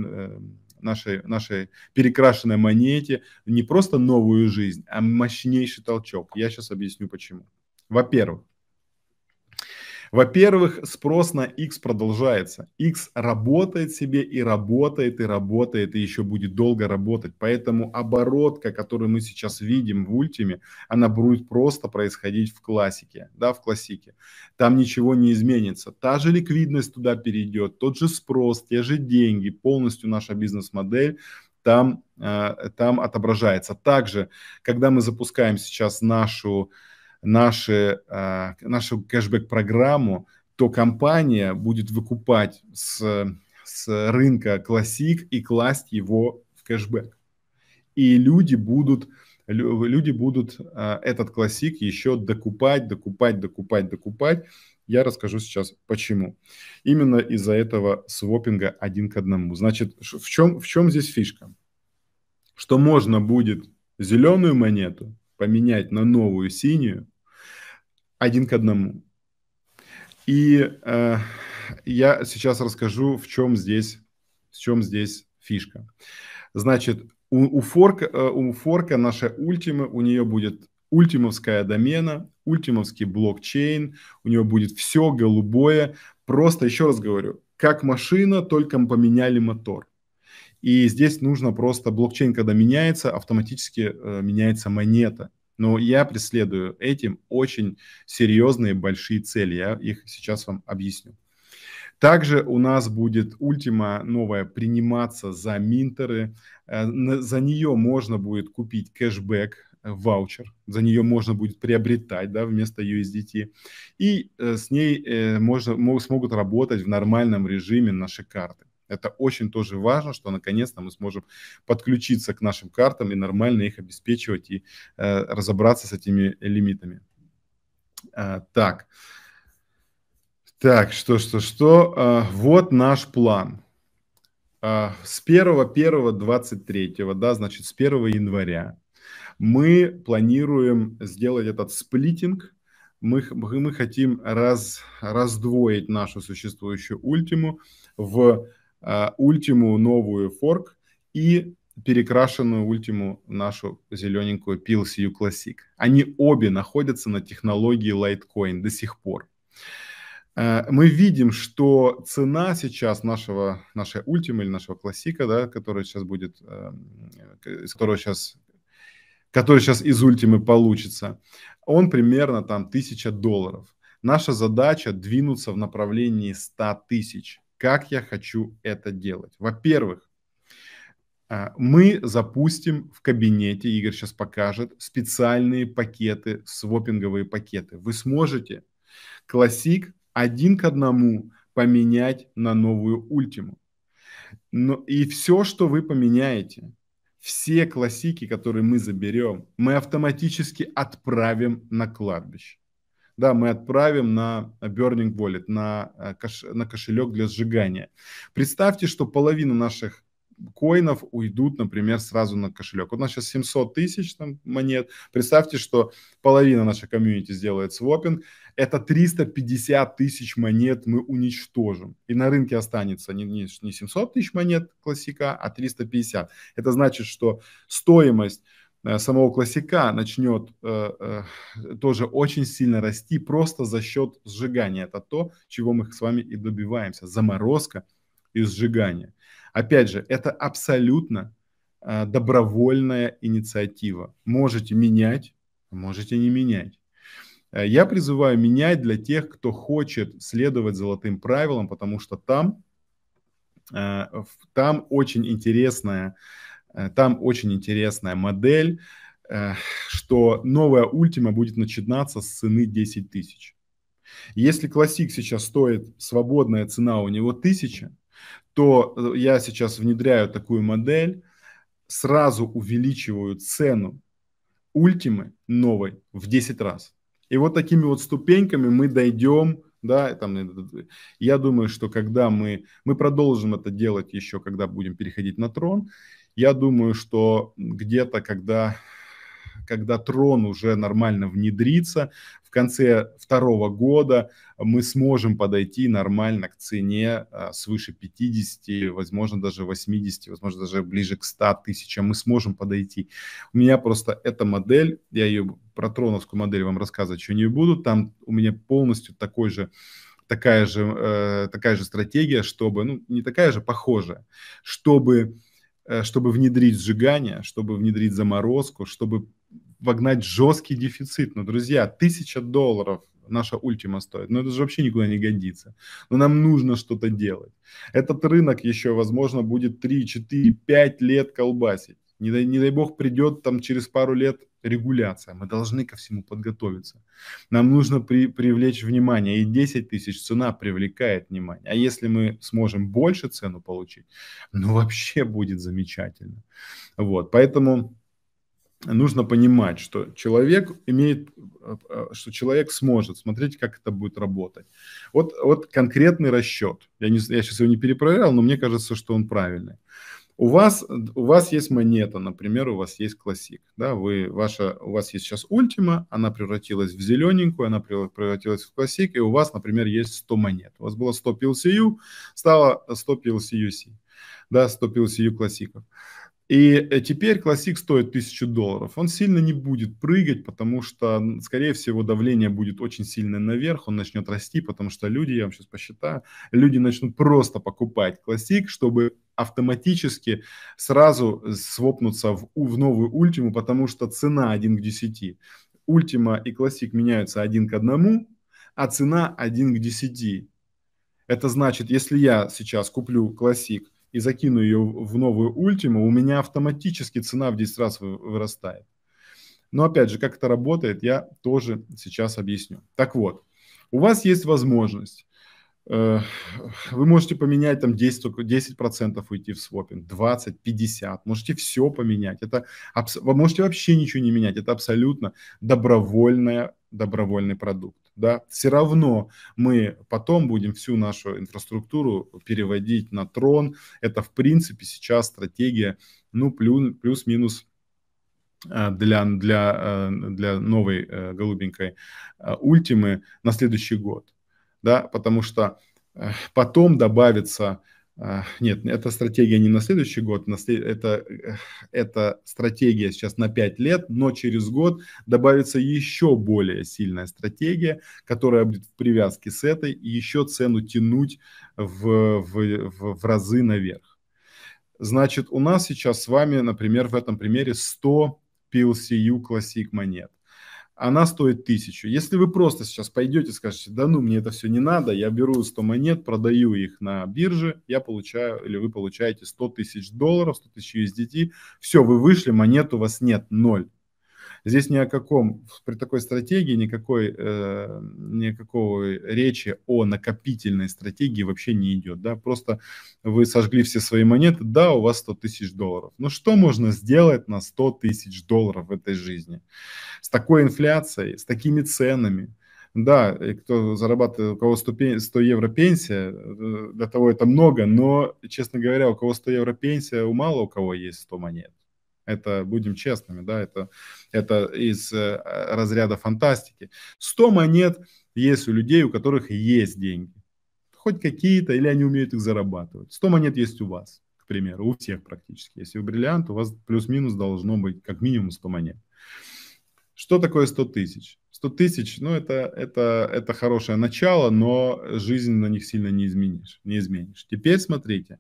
нашей, нашей перекрашенной монете не просто новую жизнь, а мощнейший толчок. Я сейчас объясню, почему. Во-первых, во-первых, спрос на X продолжается. X работает себе и работает, и работает, и еще будет долго работать. Поэтому оборотка, которую мы сейчас видим в ультиме, она будет просто происходить в классике, да, в классике. Там ничего не изменится. Та же ликвидность туда перейдет, тот же спрос, те же деньги, полностью наша бизнес-модель там, э, там отображается. Также, когда мы запускаем сейчас нашу наши, а, нашу кэшбэк-программу, то компания будет выкупать с, с рынка классик и класть его в кэшбэк. И люди будут, люди будут а, этот классик еще докупать, докупать, докупать, докупать. Я расскажу сейчас почему. Именно из-за этого свопинга один к одному. Значит, в чем, в чем здесь фишка? Что можно будет зеленую монету поменять на новую синюю, один к одному. И э, я сейчас расскажу, в чем здесь, в чем здесь фишка. Значит, у, у, форка, э, у форка наша ультима, у нее будет ультимовская домена, ультимовский блокчейн, у нее будет все голубое. Просто еще раз говорю, как машина, только мы поменяли мотор. И здесь нужно просто блокчейн, когда меняется, автоматически э, меняется монета. Но я преследую этим очень серьезные большие цели. Я их сейчас вам объясню. Также у нас будет ультима новая приниматься за минтеры. Э, за нее можно будет купить кэшбэк, э, ваучер. За нее можно будет приобретать да, вместо USDT. И э, с ней можно, смогут работать в нормальном режиме наши карты. Это очень тоже важно, что наконец-то мы сможем подключиться к нашим картам и нормально их обеспечивать и э, разобраться с этими лимитами. Э, так, так, что, что, что? Э, вот наш план. А, с Э, с 1.1.23, да, значит, с 1 января мы планируем сделать этот сплитинг, мы, мы хотим раз, раздвоить нашу существующую ультиму в Э, ультиму новую форк и перекрашенную ультиму нашу зелененькую PLCU Classic. Они обе находятся на технологии Litecoin до сих пор. Э, мы видим, что цена сейчас нашего, нашей ультимы или нашего классика, да, который сейчас будет, э, из которого сейчас который сейчас из ультимы получится, он примерно там 1000 долларов. Наша задача двинуться в направлении 100 тысяч как я хочу это делать. Во-первых, а, мы запустим в кабинете, Игорь сейчас покажет, специальные пакеты, свопинговые пакеты. Вы сможете классик один к одному поменять на новую ультиму. Но, и все, что вы поменяете, все классики, которые мы заберем, мы автоматически отправим на кладбище да, мы отправим на э, Burning Wallet, на, э, кош... на кошелек для сжигания. Представьте, что половина наших коинов уйдут, например, сразу на кошелек. Вот у нас сейчас 700 тысяч там, монет. Представьте, что половина нашей комьюнити сделает свопинг. Это 350 тысяч монет мы уничтожим. И на рынке останется не, не, не 700 тысяч монет классика, а 350. Это значит, что стоимость Э, самого классика начнет э, э, тоже очень сильно расти просто за счет сжигания. Это то, чего мы с вами и добиваемся. Заморозка и сжигание. Опять же, это абсолютно добровольная инициатива. Можете менять, можете не менять. Я призываю менять для тех, кто хочет следовать золотым правилам, потому что там, там очень интересная Э, там очень интересная модель, э, что новая ультима будет начинаться с цены 10 тысяч. Если классик сейчас стоит, свободная цена у него 1000, то э, я сейчас внедряю такую модель, сразу увеличиваю цену ультимы новой в 10 раз. И вот такими вот ступеньками мы дойдем, да, там, я думаю, что когда мы, мы продолжим это делать еще, когда будем переходить на трон, я думаю, что где-то, когда, когда трон уже нормально внедрится, в конце второго года мы сможем подойти нормально к цене а, свыше 50, возможно, даже 80, возможно, даже ближе к 100 тысячам мы сможем подойти. У меня просто эта модель, я ее про троновскую модель вам рассказывать еще не буду, там у меня полностью такой же такая же, э, такая же стратегия, чтобы, ну, не такая же, похожая, чтобы Э, чтобы внедрить сжигание, чтобы внедрить заморозку, чтобы вогнать жесткий дефицит. Но, ну, друзья, тысяча долларов наша ультима стоит. Но ну, это же вообще никуда не годится. Но ну, нам нужно что-то делать. Этот рынок еще, возможно, будет 3, 4, 5 лет колбасить. Не дай, не дай бог придет там через пару лет регуляция, мы должны ко всему подготовиться. Нам нужно при, привлечь внимание, и 10 тысяч цена привлекает внимание. А если мы сможем больше цену получить, ну вообще будет замечательно. Вот, поэтому нужно понимать, что человек имеет, э, э, что человек сможет Смотрите, как это будет работать. Вот, вот конкретный расчет. Я, не, я сейчас его не перепроверял, но мне кажется, что он правильный. У вас, у вас есть монета, например, у вас есть классик. Да, вы, ваша, у вас есть сейчас ультима, она превратилась в зелененькую, она превратилась в классик, и у вас, например, есть 100 монет. У вас было 100 PLCU, стало 100 PLCUC, да, 100 PLCU классиков. И э, теперь классик стоит 1000 долларов. Он сильно не будет прыгать, потому что, скорее всего, давление будет очень сильное наверх, он начнет расти, потому что люди, я вам сейчас посчитаю, люди начнут просто покупать классик, чтобы автоматически сразу э, свопнуться в, в новую ультиму, потому что цена 1 к 10. Ультима и классик меняются 1 к 1, а цена 1 к 10. Это значит, если я сейчас куплю классик и закину ее в новую ультиму, у меня автоматически цена в 10 раз вырастает. Но опять же, как это работает, я тоже сейчас объясню. Так вот, у вас есть возможность э, вы можете поменять там 10%, 10% уйти в свопинг, 20, 50, можете все поменять. Это, вы можете вообще ничего не менять, это абсолютно добровольная, добровольный продукт да, все равно мы потом будем всю нашу инфраструктуру переводить на трон. Это, в принципе, сейчас стратегия, ну, плюс-минус плюс, э, минус для, для, э, для новой э, голубенькой ультимы на следующий год. Да, потому что потом добавится а, нет, эта стратегия не на следующий год, на это, э, это стратегия сейчас на 5 лет, но через год добавится еще более сильная стратегия, которая будет в привязке с этой и еще цену тянуть в, в, в, в разы наверх. Значит, у нас сейчас с вами, например, в этом примере 100 PLCU Classic монет она стоит тысячу. Если вы просто сейчас пойдете, скажете, да ну, мне это все не надо, я беру 100 монет, продаю их на бирже, я получаю, или вы получаете 100 тысяч долларов, 100 тысяч USDT, все, вы вышли, монет у вас нет, ноль. Здесь ни о каком, при такой стратегии, никакой, э, никакой речи о накопительной стратегии вообще не идет. Да? Просто вы сожгли все свои монеты, да, у вас 100 тысяч долларов. Но что можно сделать на 100 тысяч долларов в этой жизни? С такой инфляцией, с такими ценами, да, и кто зарабатывает, у кого 100, 100 евро пенсия, э, для того это много, но, честно говоря, у кого 100 евро пенсия, у мало у кого есть 100 монет. Это, будем честными, да, это, это из э, разряда фантастики. 100 монет есть у людей, у которых есть деньги. Хоть какие-то, или они умеют их зарабатывать. 100 монет есть у вас, к примеру, у всех практически. Если вы бриллиант, у вас плюс-минус должно быть как минимум 100 монет. Что такое 100 тысяч? 100 тысяч, ну, это, это, это хорошее начало, но жизнь на них сильно не изменишь. Не изменишь. Теперь смотрите,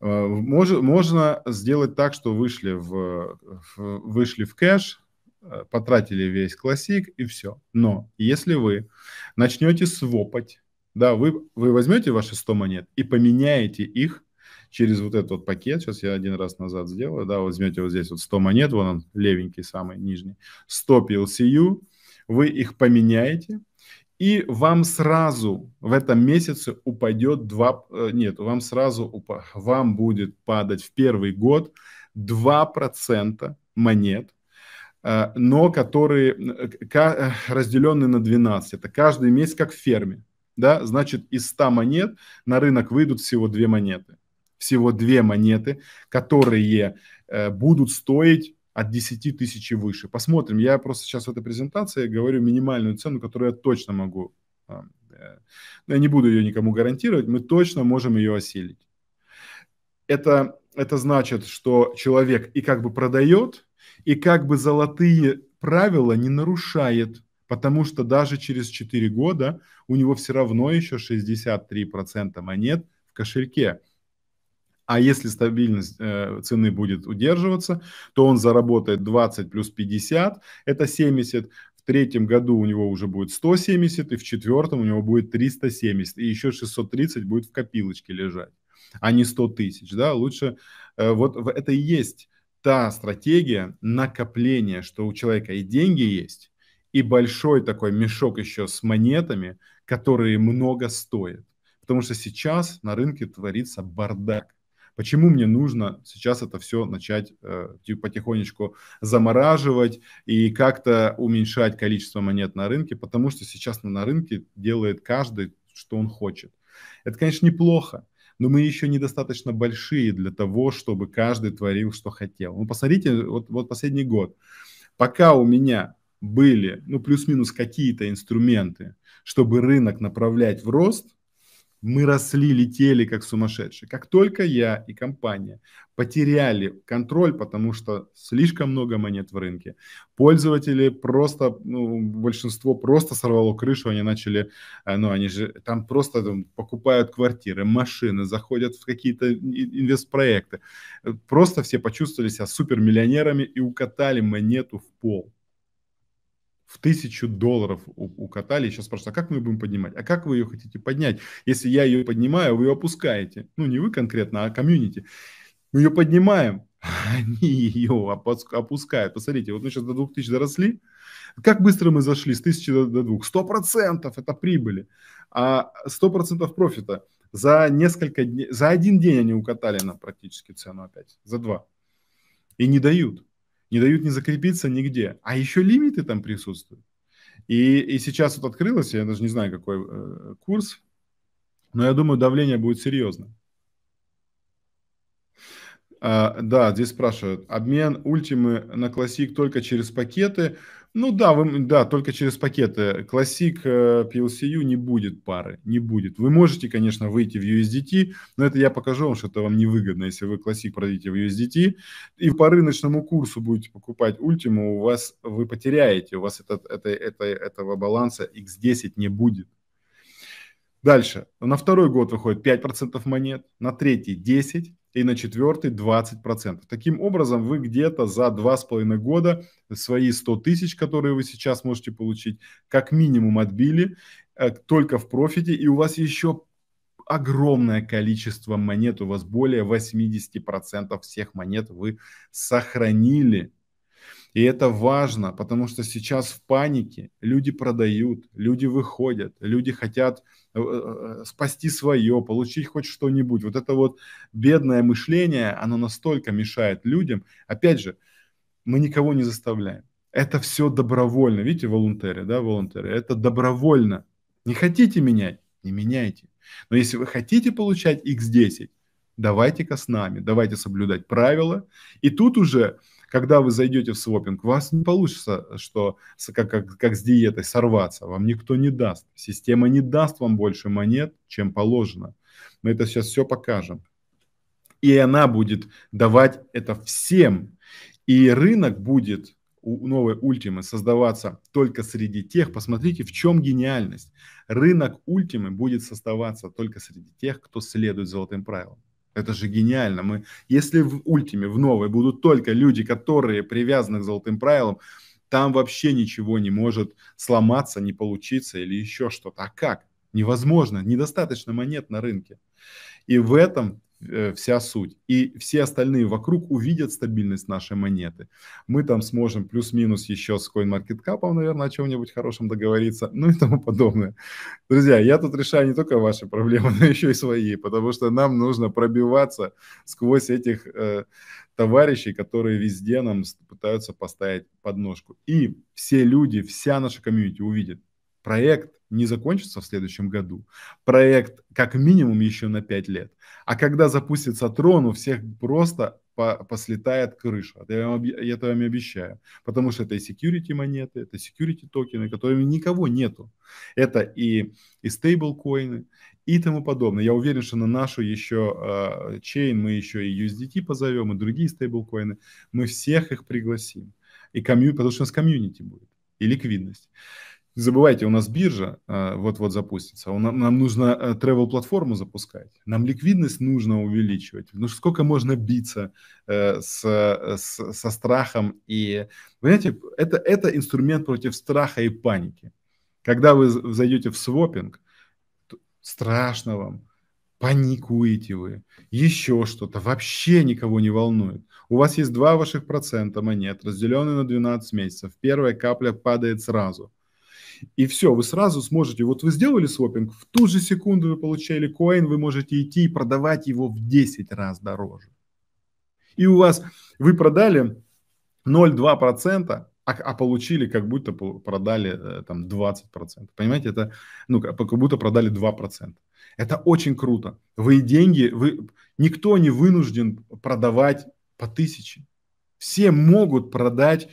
Э, мож, можно сделать так, что вышли в, в, вышли в кэш, э, потратили весь классик и все. Но если вы начнете свопать, да, вы, вы возьмете ваши 100 монет и поменяете их через вот этот вот пакет, сейчас я один раз назад сделаю, да, возьмете вот здесь вот 100 монет, вон он, левенький самый, нижний, 100 PLCU, вы их поменяете, и вам сразу в этом месяце упадет два, э, нет, вам сразу упа, вам будет падать в первый год 2% монет, э, но которые э, разделены на 12. Это каждый месяц, как в ферме. Да? Значит, из 100 монет на рынок выйдут всего 2 монеты. Всего 2 монеты, которые будут стоить от 10 тысяч и выше. Посмотрим. Я просто сейчас в этой презентации говорю минимальную цену, которую я точно могу. А, э, я не буду ее никому гарантировать. Мы точно можем ее осилить. Это, это значит, что человек и как бы продает, и как бы золотые правила не нарушает потому что даже через 4 года у него все равно еще 63% монет в кошельке. А если стабильность э, цены будет удерживаться, то он заработает 20 плюс 50, это 70. В третьем году у него уже будет 170, и в четвертом у него будет 370, и еще 630 будет в копилочке лежать, а не 100 тысяч. Да? Лучше э, вот это и есть та стратегия накопления, что у человека и деньги есть, и большой такой мешок еще с монетами, которые много стоят. Потому что сейчас на рынке творится бардак Почему мне нужно сейчас это все начать э, потихонечку замораживать и как-то уменьшать количество монет на рынке, потому что сейчас на рынке делает каждый, что он хочет. Это, конечно, неплохо, но мы еще недостаточно большие для того, чтобы каждый творил, что хотел. Ну, посмотрите, вот, вот последний год. Пока у меня были, ну, плюс-минус какие-то инструменты, чтобы рынок направлять в рост, мы росли, летели как сумасшедшие. Как только я и компания потеряли контроль, потому что слишком много монет в рынке, пользователи просто, ну, большинство просто сорвало крышу, они начали, э, ну, они же там просто там, покупают квартиры, машины, заходят в какие-то инвестпроекты. Э, просто все почувствовали себя супермиллионерами и укатали монету в пол в тысячу долларов укатали. Сейчас спрашивают, а как мы ее будем поднимать? А как вы ее хотите поднять? Если я ее поднимаю, вы ее опускаете. Ну, не вы конкретно, а комьюнити. Мы ее поднимаем, они ее опускают. Посмотрите, вот мы сейчас до 2000 доросли. Как быстро мы зашли с 1000 до, до сто процентов это прибыли. А сто процентов профита. За несколько дней, за один день они укатали на практически цену опять. За два. И не дают не дают не закрепиться нигде. А еще лимиты там присутствуют. И, и сейчас вот открылось, я даже не знаю, какой э, курс, но я думаю, давление будет серьезно. А, да, здесь спрашивают, обмен ультимы на классик только через пакеты. Ну да, вы, да, только через пакеты. Classic э, PLCU не будет пары, не будет. Вы можете, конечно, выйти в USDT, но это я покажу вам, что это вам невыгодно. Если вы Classic продадите в USDT и по рыночному курсу будете покупать Ultimo, у вас вы потеряете, у вас этот, это, это, этого баланса X10 не будет. Дальше. На второй год выходит 5% монет, на третий 10%, и на четвертый 20%. Таким образом, вы где-то за 2,5 года свои 100 тысяч, которые вы сейчас можете получить, как минимум отбили э, только в профите, и у вас еще огромное количество монет, у вас более 80% всех монет вы сохранили и это важно, потому что сейчас в панике люди продают, люди выходят, люди хотят э, э, э, спасти свое, получить хоть что-нибудь. Вот это вот бедное мышление, оно настолько мешает людям. Опять же, мы никого не заставляем. Это все добровольно. Видите, волонтеры, да, волонтеры. Это добровольно. Не хотите менять? Не меняйте. Но если вы хотите получать X10, давайте-ка с нами, давайте соблюдать правила. И тут уже когда вы зайдете в свопинг, у вас не получится, что как, как, как с диетой сорваться, вам никто не даст. Система не даст вам больше монет, чем положено. Мы это сейчас все покажем. И она будет давать это всем. И рынок будет у новой ультимы создаваться только среди тех, посмотрите, в чем гениальность. Рынок ультимы будет создаваться только среди тех, кто следует золотым правилам. Это же гениально. Мы, если в ультиме, в новой будут только люди, которые привязаны к золотым правилам, там вообще ничего не может сломаться, не получиться или еще что-то. А как? Невозможно, недостаточно монет на рынке. И в этом Э, вся суть. И все остальные вокруг увидят стабильность нашей монеты. Мы там сможем плюс-минус еще с CoinMarketCap, наверное, о чем-нибудь хорошем договориться, ну и тому подобное. Друзья, я тут решаю не только ваши проблемы, но еще и свои, потому что нам нужно пробиваться сквозь этих э, товарищей, которые везде нам пытаются поставить подножку. И все люди, вся наша комьюнити увидит, Проект не закончится в следующем году. Проект как минимум еще на 5 лет. А когда запустится трон, у всех просто по, послетает крыша. Это я, вам, это я вам обещаю. Потому что это и security монеты, это security токены, которыми никого нету. Это и, и стейблкоины и тому подобное. Я уверен, что на нашу еще э, чейн мы еще и USDT позовем, и другие стейблкоины. Мы всех их пригласим. И комью, потому что у нас комьюнити будет, и ликвидность. Не забывайте, у нас биржа э, вот-вот запустится. Нам, нам нужно э, travel-платформу запускать. Нам ликвидность нужно увеличивать. ну сколько можно биться э, с, с, со страхом и... Понимаете, это, это инструмент против страха и паники. Когда вы зайдете в свопинг, страшно вам, паникуете вы, еще что-то, вообще никого не волнует. У вас есть два ваших процента монет, разделенные на 12 месяцев. Первая капля падает сразу и все, вы сразу сможете, вот вы сделали свопинг, в ту же секунду вы получили коин, вы можете идти и продавать его в 10 раз дороже. И у вас, вы продали 0,2%, а, а получили, как будто продали э, там 20%. Понимаете, это, ну, как будто продали 2%. Это очень круто. Вы деньги, вы, никто не вынужден продавать по тысяче. Все могут продать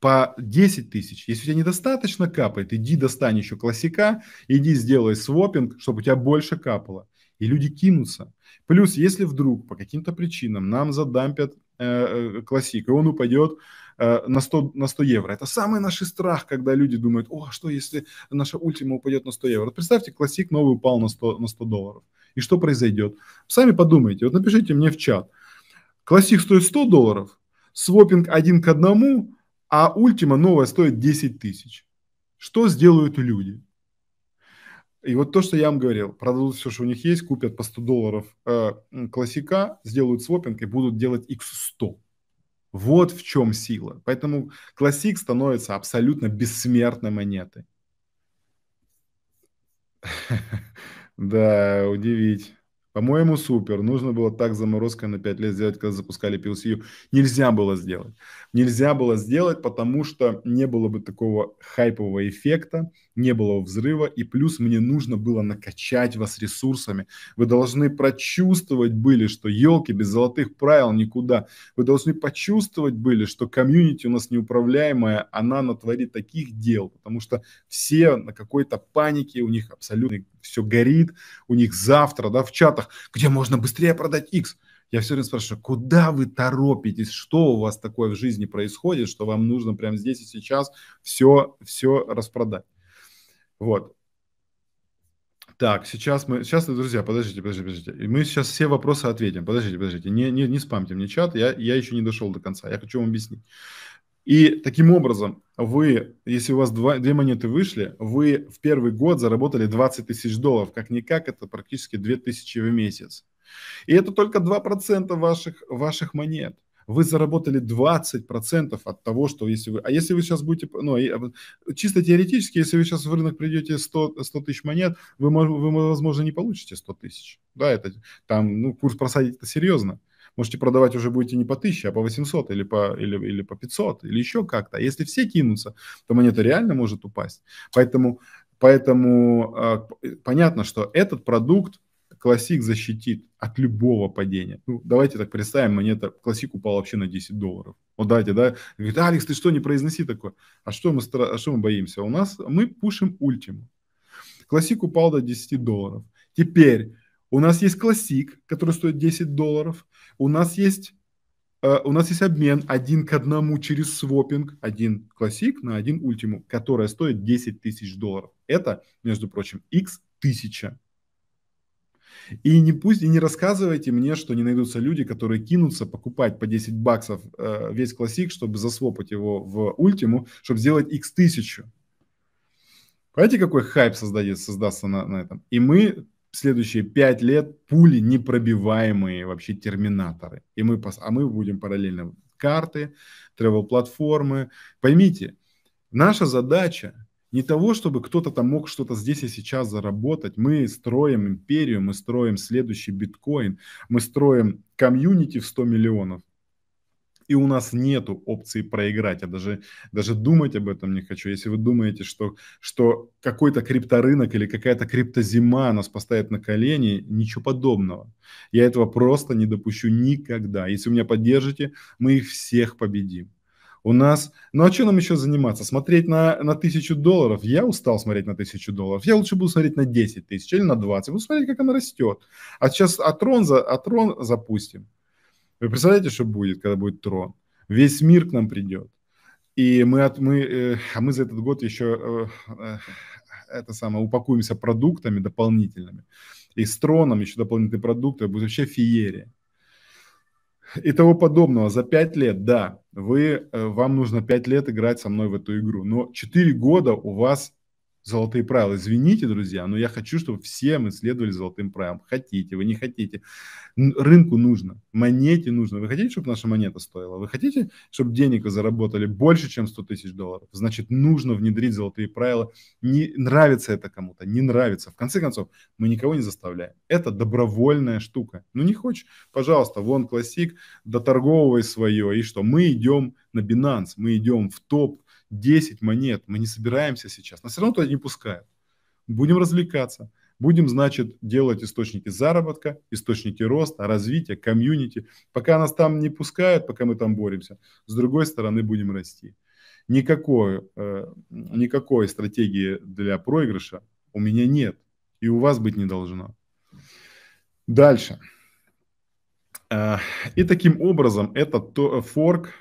по 10 тысяч. Если у тебя недостаточно капает, иди достань еще классика, иди сделай свопинг, чтобы у тебя больше капало. И люди кинутся. Плюс, если вдруг по каким-то причинам нам задампят э, э классик, и он упадет э, на, 100, на 100 евро. Это самый наш страх, когда люди думают, о, что если наша ультима упадет на 100 евро. Представьте, классик новый упал на 100, на 100 долларов. И что произойдет? Сами подумайте. Вот напишите мне в чат. Классик стоит 100 долларов, свопинг один к одному а ультима новая стоит 10 тысяч. Что сделают люди? И вот то, что я вам говорил, продадут все, что у них есть, купят по 100 долларов э, классика, сделают свопинг и будут делать X100. Вот в чем сила. Поэтому классик становится абсолютно бессмертной монетой. Да, удивить. По-моему, супер. Нужно было так заморозкой на 5 лет сделать, когда запускали PLCU. Нельзя было сделать. Нельзя было сделать, потому что не было бы такого хайпового эффекта, не было взрыва, и плюс мне нужно было накачать вас ресурсами. Вы должны прочувствовать были, что елки без золотых правил никуда. Вы должны почувствовать были, что комьюнити у нас неуправляемая, она натворит таких дел, потому что все на какой-то панике, у них абсолютно все горит, у них завтра, да, в чатах рынках, где можно быстрее продать X. Я все время спрашиваю, куда вы торопитесь, что у вас такое в жизни происходит, что вам нужно прямо здесь и сейчас все, все распродать. Вот. Так, сейчас мы, сейчас, друзья, подождите, подождите, подождите. Мы сейчас все вопросы ответим. Подождите, подождите, не, не, не спамьте мне чат, я, я еще не дошел до конца, я хочу вам объяснить. И таким образом вы, если у вас два, две монеты вышли, вы в первый год заработали 20 тысяч долларов. Как-никак это практически 2 тысячи в месяц. И это только 2% ваших, ваших монет. Вы заработали 20% от того, что если вы... А если вы сейчас будете... Ну, а, чисто теоретически, если вы сейчас в рынок придете 100, 100 тысяч монет, вы, вы, возможно, не получите 100 тысяч. Да, это там, ну, курс просадить это серьезно. Можете продавать уже будете не по 1000, а по 800 или по, или, или по 500, или еще как-то. А если все кинутся, то монета реально может упасть. Поэтому, поэтому э, понятно, что этот продукт, классик защитит от любого падения. Ну, давайте так представим, монета классик упала вообще на 10 долларов. Вот давайте, да, говорит, Алекс, ты что, не произноси такое? А что мы, а что мы боимся? У нас, мы пушим ультиму. Классик упал до 10 долларов. Теперь у нас есть классик, который стоит 10 долларов. У нас есть э, у нас есть обмен один к одному через свопинг, один классик на один ультиму, которая стоит 10 тысяч долларов. Это, между прочим, x тысяча. И не пусть и не рассказывайте мне, что не найдутся люди, которые кинутся покупать по 10 баксов э, весь классик, чтобы засвопать его в ультиму, чтобы сделать x тысячу. Понимаете, какой хайп создает, создастся на, на этом? И мы следующие пять лет пули непробиваемые вообще терминаторы. И мы, а мы будем параллельно карты, тревел-платформы. Поймите, наша задача не того, чтобы кто-то там мог что-то здесь и сейчас заработать. Мы строим империю, мы строим следующий биткоин, мы строим комьюнити в 100 миллионов и у нас нету опции проиграть. Я даже, даже думать об этом не хочу. Если вы думаете, что, что какой-то крипторынок или какая-то криптозима нас поставит на колени, ничего подобного. Я этого просто не допущу никогда. Если вы меня поддержите, мы их всех победим. У нас... Ну а что нам еще заниматься? Смотреть на, на тысячу долларов? Я устал смотреть на тысячу долларов. Я лучше буду смотреть на 10 тысяч или на 20. Буду смотреть, как она растет. А сейчас Атрон, за, Атрон запустим вы представляете, что будет, когда будет трон? Весь мир к нам придет. И мы, от, мы, э, а мы за этот год еще э, э, это самое, упакуемся продуктами дополнительными. И с троном еще дополнительные продукты. Будет вообще феерия. И того подобного. За пять лет, да, вы, э, вам нужно пять лет играть со мной в эту игру. Но четыре года у вас золотые правила. Извините, друзья, но я хочу, чтобы все мы следовали золотым правилам. Хотите, вы не хотите. Рынку нужно, монете нужно. Вы хотите, чтобы наша монета стоила? Вы хотите, чтобы денег вы заработали больше, чем 100 тысяч долларов? Значит, нужно внедрить золотые правила. Не нравится это кому-то, не нравится. В конце концов, мы никого не заставляем. Это добровольная штука. Ну, не хочешь, пожалуйста, вон классик, доторговывай свое. И что? Мы идем на Binance, мы идем в топ 10 монет, мы не собираемся сейчас, нас все равно туда не пускают. Будем развлекаться, будем, значит, делать источники заработка, источники роста, развития, комьюнити. Пока нас там не пускают, пока мы там боремся, с другой стороны будем расти. Никакой, э, никакой стратегии для проигрыша у меня нет, и у вас быть не должно. Дальше. Э, и таким образом этот э, форк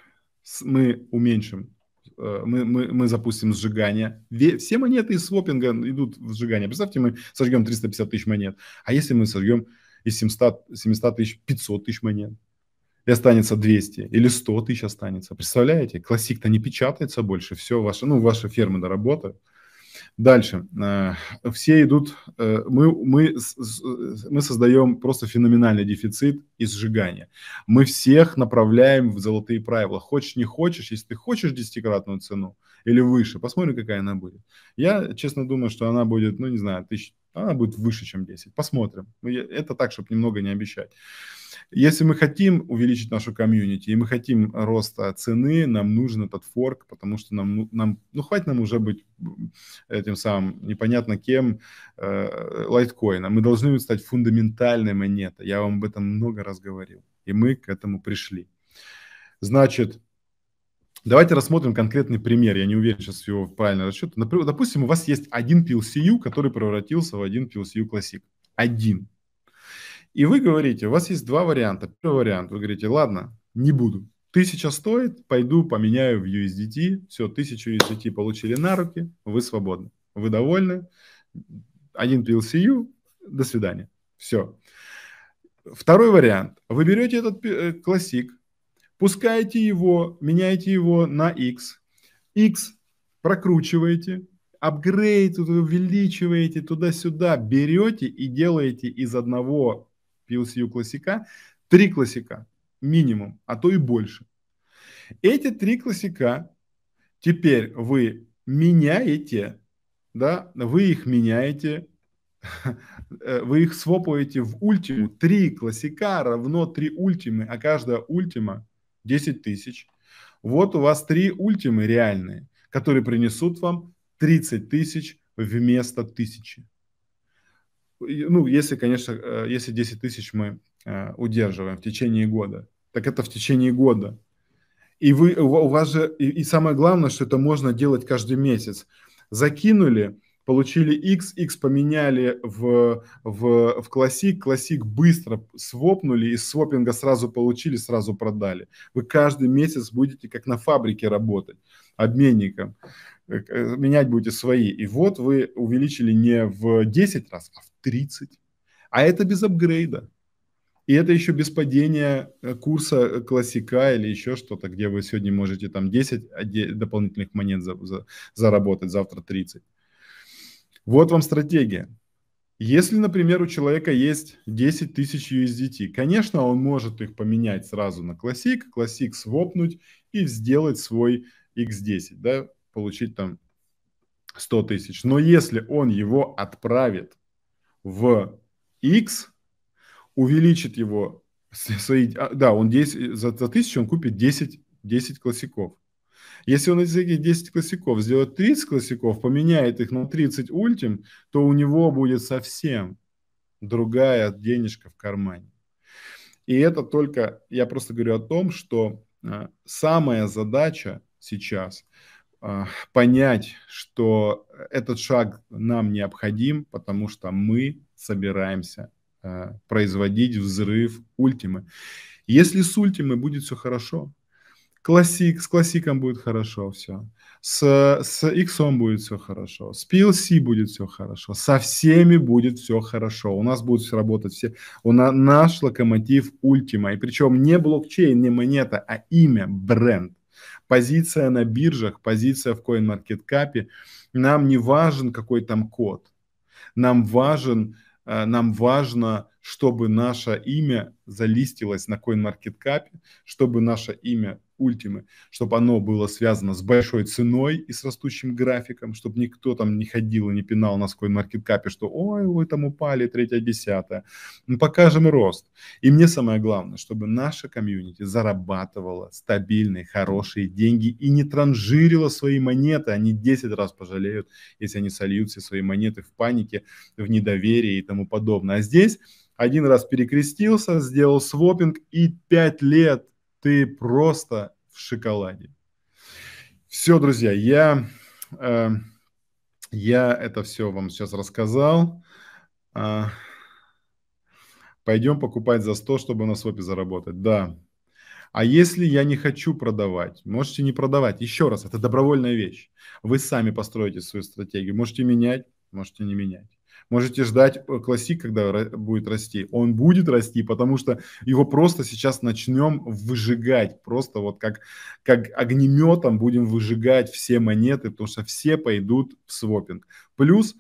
мы уменьшим Э, мы, мы, мы запустим сжигание. Все монеты из свопинга идут в сжигание. Представьте, мы сожгем 350 тысяч монет. А если мы сожгем из 700, 700 тысяч 500 тысяч монет? И останется 200 или 100 тысяч останется. Представляете? Классик-то не печатается больше. Все, ваши, ну, ваши фермы доработают. Дальше. Э, все идут, э, мы, мы, мы создаем просто феноменальный дефицит и сжигание. Мы всех направляем в золотые правила. Хочешь, не хочешь, если ты хочешь десятикратную цену, или выше. Посмотрим, какая она будет. Я, честно, думаю, что она будет, ну, не знаю, тысяч, она будет выше, чем 10. Посмотрим. Ну, это так, чтобы немного не обещать. Если мы хотим увеличить нашу комьюнити, и мы хотим роста цены, нам нужен этот форк, потому что нам, ну, нам ну, хватит нам уже быть этим самым непонятно кем э, лайткоина. Мы должны стать фундаментальной монетой. Я вам об этом много раз говорил. И мы к этому пришли. Значит, Давайте рассмотрим конкретный пример. Я не уверен сейчас в его правильный расчет. допустим, у вас есть один PLCU, который превратился в один PLCU Classic. Один. И вы говорите, у вас есть два варианта. Первый вариант, вы говорите, ладно, не буду. Тысяча стоит, пойду поменяю в USDT. Все, тысячу USDT получили на руки, вы свободны. Вы довольны. Один PLCU, до свидания. Все. Второй вариант. Вы берете этот классик, Пускаете его, меняете его на X. X прокручиваете, апгрейд увеличиваете туда-сюда, берете и делаете из одного PLCU классика три классика минимум, а то и больше. Эти три классика теперь вы меняете, да, вы их меняете, вы их свопаете в ультиму. Три классика равно три ультимы, а каждая ультима 10 тысяч. Вот у вас три ультимы реальные, которые принесут вам 30 тысяч вместо тысячи. Ну, если, конечно, э, если 10 тысяч мы э, удерживаем в течение года, так это в течение года. И вы, у вас же, и, и самое главное, что это можно делать каждый месяц. Закинули получили X, X поменяли в, в, в классик, классик быстро свопнули, из свопинга сразу получили, сразу продали. Вы каждый месяц будете как на фабрике работать обменником, э, э, менять будете свои. И вот вы увеличили не в 10 раз, а в 30. А это без апгрейда. И это еще без падения э, курса классика или еще что-то, где вы сегодня можете там 10 а дополнительных монет заработать, завтра 30. Вот вам стратегия. Если, например, у человека есть 10 тысяч USDT, конечно, он может их поменять сразу на классик, классик свопнуть и сделать свой X10, да, получить там 100 тысяч. Но если он его отправит в X, увеличит его, свои, а, да, он 10, за, за тысячу он купит 10, 10 классиков. Если он из этих 10 классиков сделает 30 классиков, поменяет их на 30 ультим, то у него будет совсем другая денежка в кармане. И это только, я просто говорю о том, что э, самая задача сейчас э, понять, что этот шаг нам необходим, потому что мы собираемся э, производить взрыв ультимы. Если с ультимой будет все хорошо, Классик, с классиком будет хорошо все. С, с X будет все хорошо. С PLC будет все хорошо. Со всеми будет все хорошо. У нас будет все работать все. У нас наш локомотив Ultima. И причем не блокчейн, не монета, а имя, бренд. Позиция на биржах, позиция в CoinMarketCap. Нам не важен какой там код. Нам важен, э, нам важно, чтобы наше имя залистилась на CoinMarketCap, чтобы наше имя Ультимы, чтобы оно было связано с большой ценой и с растущим графиком, чтобы никто там не ходил и не пинал на CoinMarketCap, что «Ой, вы там упали, третья, десятая». Мы ну, покажем рост. И мне самое главное, чтобы наша комьюнити зарабатывала стабильные, хорошие деньги и не транжирила свои монеты. Они 10 раз пожалеют, если они сольют все свои монеты в панике, в недоверии и тому подобное. А здесь один раз перекрестился, сделал свопинг, и 5 лет ты просто в шоколаде. Все, друзья, я, э, я это все вам сейчас рассказал. Э, а, пойдем покупать за 100, чтобы на свопе заработать. Да. А если я не хочу продавать? Можете не продавать. Еще раз, это добровольная вещь. Вы сами построите свою стратегию. Можете менять, можете не менять. Можете ждать э, классик, когда будет расти. Он будет расти, потому что его просто сейчас начнем выжигать. Просто вот как, как огнеметом будем выжигать все монеты, потому что все пойдут в свопинг. Плюс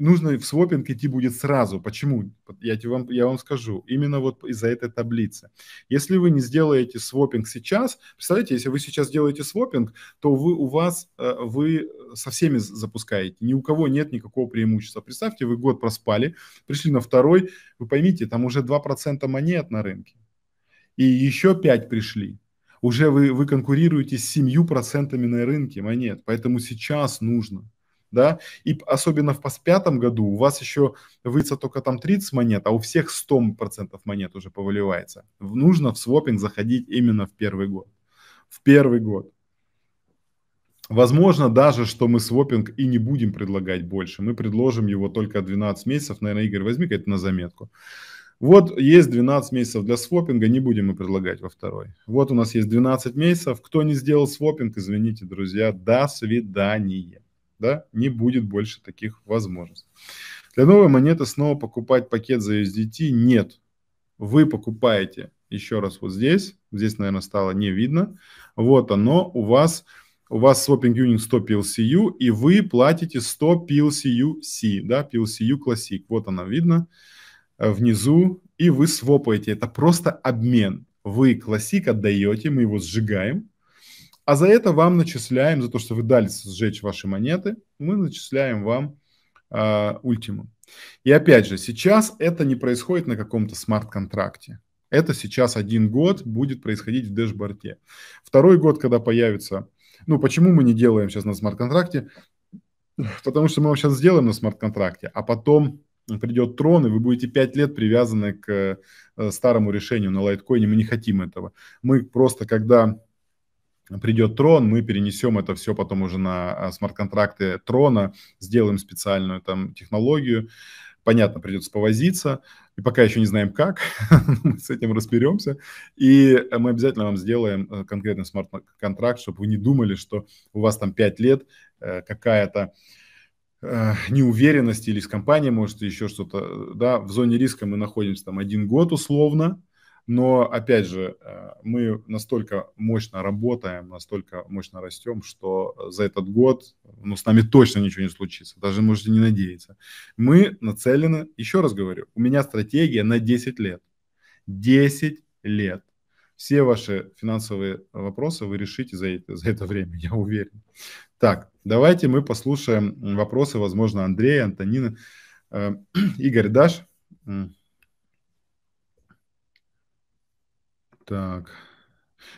нужно в свопинг идти будет сразу. Почему? Я вам, я вам скажу. Именно вот из-за этой таблицы. Если вы не сделаете свопинг сейчас, представляете, если вы сейчас делаете свопинг, то вы у вас, э, вы со всеми запускаете. Ни у кого нет никакого преимущества. Представьте, вы год проспали, пришли на второй, вы поймите, там уже 2% монет на рынке. И еще 5 пришли уже вы, вы конкурируете с 7% на рынке монет. Поэтому сейчас нужно да, и особенно в пятом году у вас еще выйдет только там 30 монет, а у всех 100% монет уже повыливается. Нужно в свопинг заходить именно в первый год. В первый год. Возможно даже, что мы свопинг и не будем предлагать больше. Мы предложим его только 12 месяцев. Наверное, Игорь, возьми это на заметку. Вот есть 12 месяцев для свопинга, не будем мы предлагать во второй. Вот у нас есть 12 месяцев. Кто не сделал свопинг, извините, друзья, до свидания да, не будет больше таких возможностей. Для новой монеты снова покупать пакет за USDT нет. Вы покупаете еще раз вот здесь, здесь, наверное, стало не видно, вот оно, у вас, у вас Swapping Unit 100 PLCU, и вы платите 100 PLCU C, да, PLCU Classic, вот оно видно э, внизу, и вы свопаете, это просто обмен. Вы классик отдаете, мы его сжигаем, а за это вам начисляем, за то, что вы дали сжечь ваши монеты, мы начисляем вам э, а, ультиму. И опять же, сейчас это не происходит на каком-то смарт-контракте. Это сейчас один год будет происходить в дэшборте. Второй год, когда появится... Ну, почему мы не делаем сейчас на смарт-контракте? Потому что мы его сейчас сделаем на смарт-контракте, а потом придет трон, и вы будете 5 лет привязаны к э, старому решению на лайткоине. Мы не хотим этого. Мы просто, когда придет трон, мы перенесем это все потом уже на а, смарт-контракты трона, сделаем специальную там технологию. Понятно, придется повозиться, и пока еще не знаем как, мы с этим разберемся, и мы обязательно вам сделаем э, конкретный смарт-контракт, чтобы вы не думали, что у вас там 5 лет э, какая-то э, неуверенность или с компанией, может, еще что-то, да, в зоне риска мы находимся там один год условно, но, опять же, э, мы настолько мощно работаем, настолько мощно растем, что э, за этот год ну, с нами точно ничего не случится, даже можете не надеяться. Мы нацелены, еще раз говорю, у меня стратегия на 10 лет. 10 лет. Все ваши финансовые вопросы вы решите за это, за это время, я уверен. Так, давайте мы послушаем вопросы, возможно, Андрея, Антонина. Э, Игорь, дашь? Так.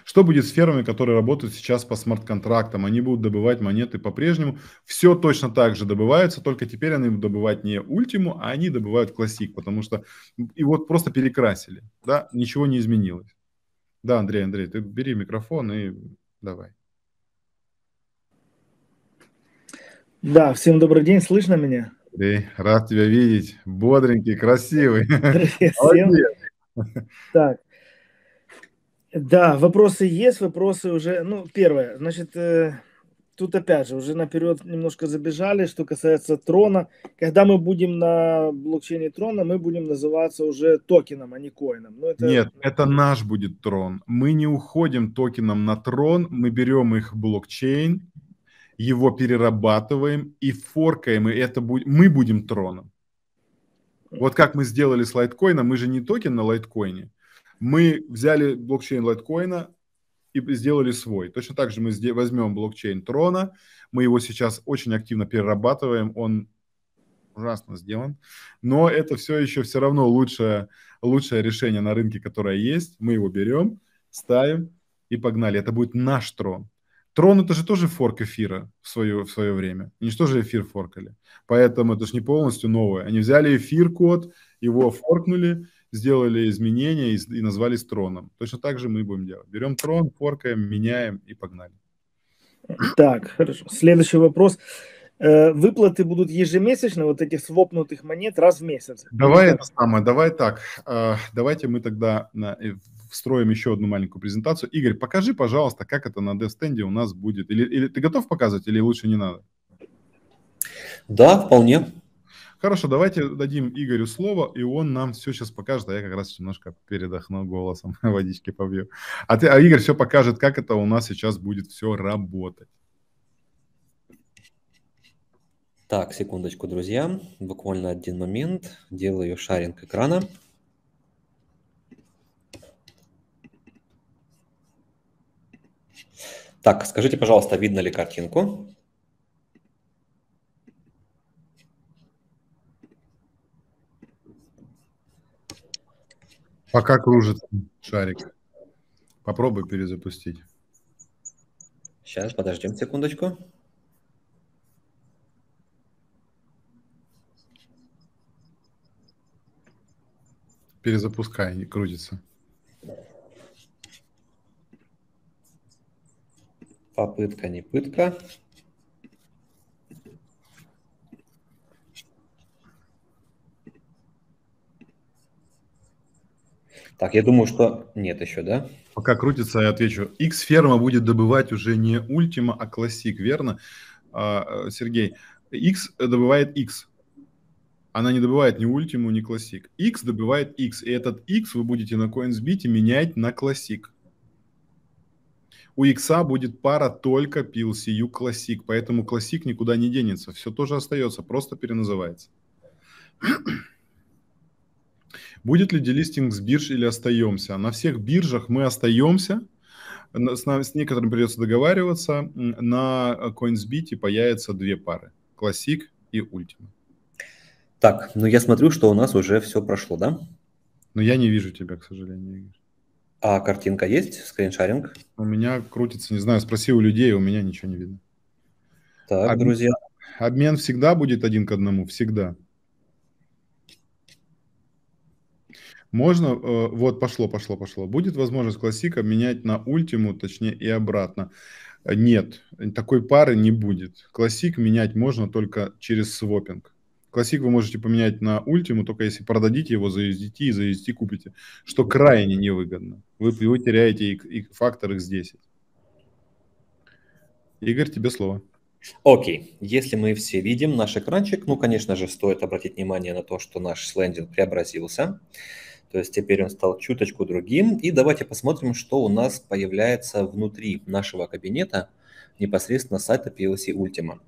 Что будет с фермами, которые работают сейчас по смарт-контрактам? Они будут добывать монеты по-прежнему. Все точно так же добывается, только теперь они будут добывать не ультиму, а они добывают классик, потому что и вот просто перекрасили, да, ничего не изменилось. Да, Андрей, Андрей, ты бери микрофон и давай. Да, всем добрый день, слышно меня? Андрей, рад тебя видеть, бодренький, красивый. Привет всем. Так, да, вопросы есть, вопросы уже. Ну, первое, значит, э, тут опять же уже наперед немножко забежали, что касается трона. Когда мы будем на блокчейне трона, мы будем называться уже токеном, а не коином. Но ну, это... Нет, это наш будет трон. Мы не уходим токеном на трон, мы берем их блокчейн, его перерабатываем и форкаем, и это будет, мы будем троном. Вот как мы сделали с лайткоина, мы же не токен на лайткоине, мы взяли блокчейн лайткоина и сделали свой. Точно так же мы возьмем блокчейн Трона, мы его сейчас очень активно перерабатываем, он ужасно сделан, но это все еще все равно лучшее, лучшее решение на рынке, которое есть. Мы его берем, ставим и погнали. Это будет наш трон. Трон это же тоже форк эфира в свое, в свое время. Они же тоже эфир форкали. Поэтому это же не полностью новое. Они взяли эфир код, его форкнули, сделали изменения и, и назвались троном. Точно так же мы будем делать. Берем трон, форкаем, меняем и погнали. Так, хорошо. Следующий вопрос. Э, выплаты будут ежемесячно, вот этих свопнутых монет раз в месяц. Давай это самое, давай так. Э, давайте мы тогда э, встроим еще одну маленькую презентацию. Игорь, покажи, пожалуйста, как это на DevStand'е у нас будет. Или, или ты готов показывать, или лучше не надо? Да, вполне. Хорошо, давайте дадим Игорю слово, и он нам все сейчас покажет, а я как раз немножко передохну голосом, водички побью. А, ты, а Игорь все покажет, как это у нас сейчас будет все работать. Так, секундочку, друзья. Буквально один момент. Делаю шаринг экрана. Так, скажите, пожалуйста, видно ли картинку? Пока кружит шарик. Попробуй перезапустить. Сейчас, подождем секундочку. Перезапускай, не крутится. Попытка, не пытка. Так, я думаю, что нет еще, да? Пока крутится, я отвечу. X-ферма будет добывать уже не Ultima, а Classic, верно, а, э, Сергей? X добывает X. Она не добывает ни Ultima, ни Classic. X добывает X. И этот X вы будете на CoinsBit менять на Classic. У X будет пара только PLCU Classic, поэтому Classic никуда не денется. Все тоже остается, просто переназывается. Будет ли делистинг с бирж или остаемся? На всех биржах мы остаемся, с, нами, с некоторыми придется договариваться. На CoinsBit появятся две пары, Classic и Ultima. Так, ну я смотрю, что у нас уже все прошло, да? Но ну, я не вижу тебя, к сожалению, А картинка есть? Скриншаринг? У меня крутится, не знаю, спроси у людей, у меня ничего не видно. Так, обмен, друзья. Обмен всегда будет один к одному, всегда. Можно, э, вот пошло, пошло, пошло. Будет возможность классика менять на ультиму, точнее и обратно. Э, нет, такой пары не будет. Классик менять можно только через свопинг. Классик вы можете поменять на ультиму, только если продадите его, за заюздите и за заюздите купите, что крайне невыгодно. Вы, вы теряете и, и фактор их 10. Игорь, тебе слово. Окей, okay. если мы все видим наш экранчик, ну, конечно же, стоит обратить внимание на то, что наш слендинг преобразился. То есть теперь он стал чуточку другим. И давайте посмотрим, что у нас появляется внутри нашего кабинета непосредственно сайта PLC Ultima.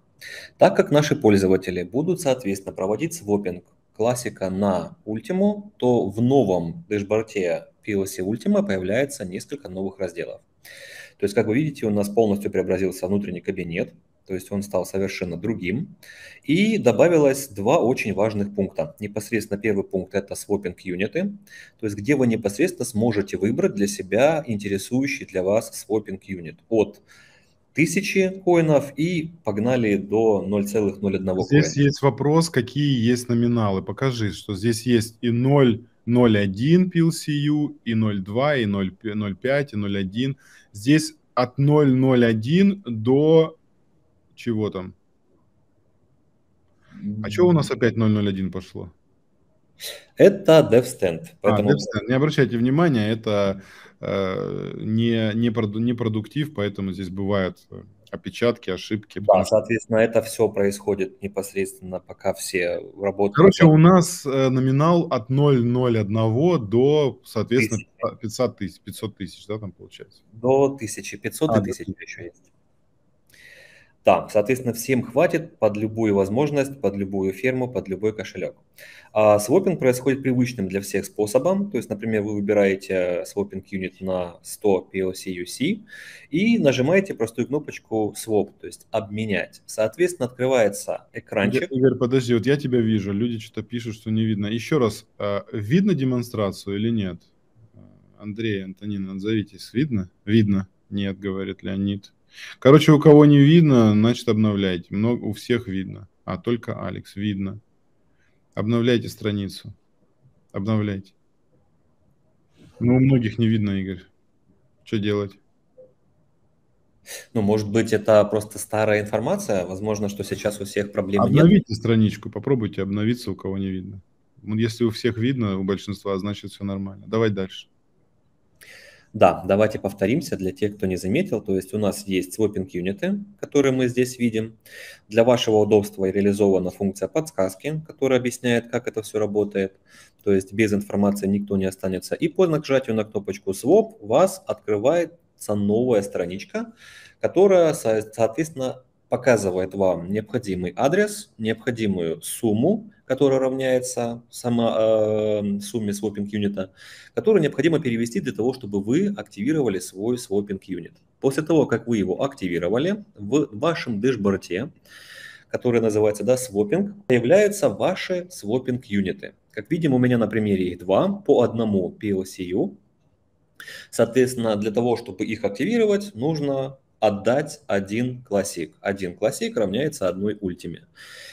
Так как наши пользователи будут, соответственно, проводить свопинг классика на Ultima, то в новом дэшборде PLC Ultima появляется несколько новых разделов. То есть, как вы видите, у нас полностью преобразился внутренний кабинет, то есть он стал совершенно другим. И добавилось два очень важных пункта. Непосредственно первый пункт – это swapping юниты, то есть где вы непосредственно сможете выбрать для себя интересующий для вас swapping юнит от тысячи коинов и погнали до 0,01 коина. Здесь есть вопрос, какие есть номиналы. Покажи, что здесь есть и 0, 0,1 PLCU, и 0,2, и 0,5, и 0,1. Здесь от 0,01 до чего там? А чего у нас опять 001 пошло? Это DevStand. А, поэтому... А, DevStand. Не обращайте внимания, это э, не, не, проду, не продуктив, поэтому здесь бывают э, опечатки, ошибки. Да, соответственно, это все происходит непосредственно, пока все работают. Короче, у нас э, номинал от 001 до, соответственно, 500 тысяч, 500 тысяч, да, там получается? До 1500 а, до 1000 еще есть там. Соответственно, всем хватит под любую возможность, под любую ферму, под любой кошелек. А свопинг происходит привычным для всех способом. То есть, например, вы выбираете свопинг юнит на 100 PLC UC и нажимаете простую кнопочку swap, то есть обменять. Соответственно, открывается экранчик. Игорь, Игорь подожди, вот я тебя вижу. Люди что-то пишут, что не видно. Еще раз, а, видно демонстрацию или нет? Андрей, Антонина, отзовитесь. Видно? Видно. Нет, говорит Леонид. Короче, у кого не видно, значит обновляйте. Много, у всех видно, а только Алекс видно. Обновляйте страницу. Обновляйте. Ну, у многих не видно, Игорь. Что делать? Ну, может быть, это просто старая информация. Возможно, что сейчас у всех проблем Обновите нет. Обновите страничку, попробуйте обновиться, у кого не видно. Если у всех видно, у большинства, значит, все нормально. Давай дальше. Да, давайте повторимся для тех, кто не заметил. То есть у нас есть свопинг юниты, которые мы здесь видим. Для вашего удобства реализована функция подсказки, которая объясняет, как это все работает. То есть без информации никто не останется. И по нажатию на кнопочку Swap вас открывается новая страничка, которая, соответственно, показывает вам необходимый адрес, необходимую сумму, которая равняется сама, э, сумме свопинг юнита, которую необходимо перевести для того, чтобы вы активировали свой свопинг юнит. После того, как вы его активировали, в вашем дэшборде, который называется да, свопинг, появляются ваши свопинг юниты. Как видим, у меня на примере их два, по одному PLCU. Соответственно, для того, чтобы их активировать, нужно отдать один классик. Один классик равняется одной ультиме.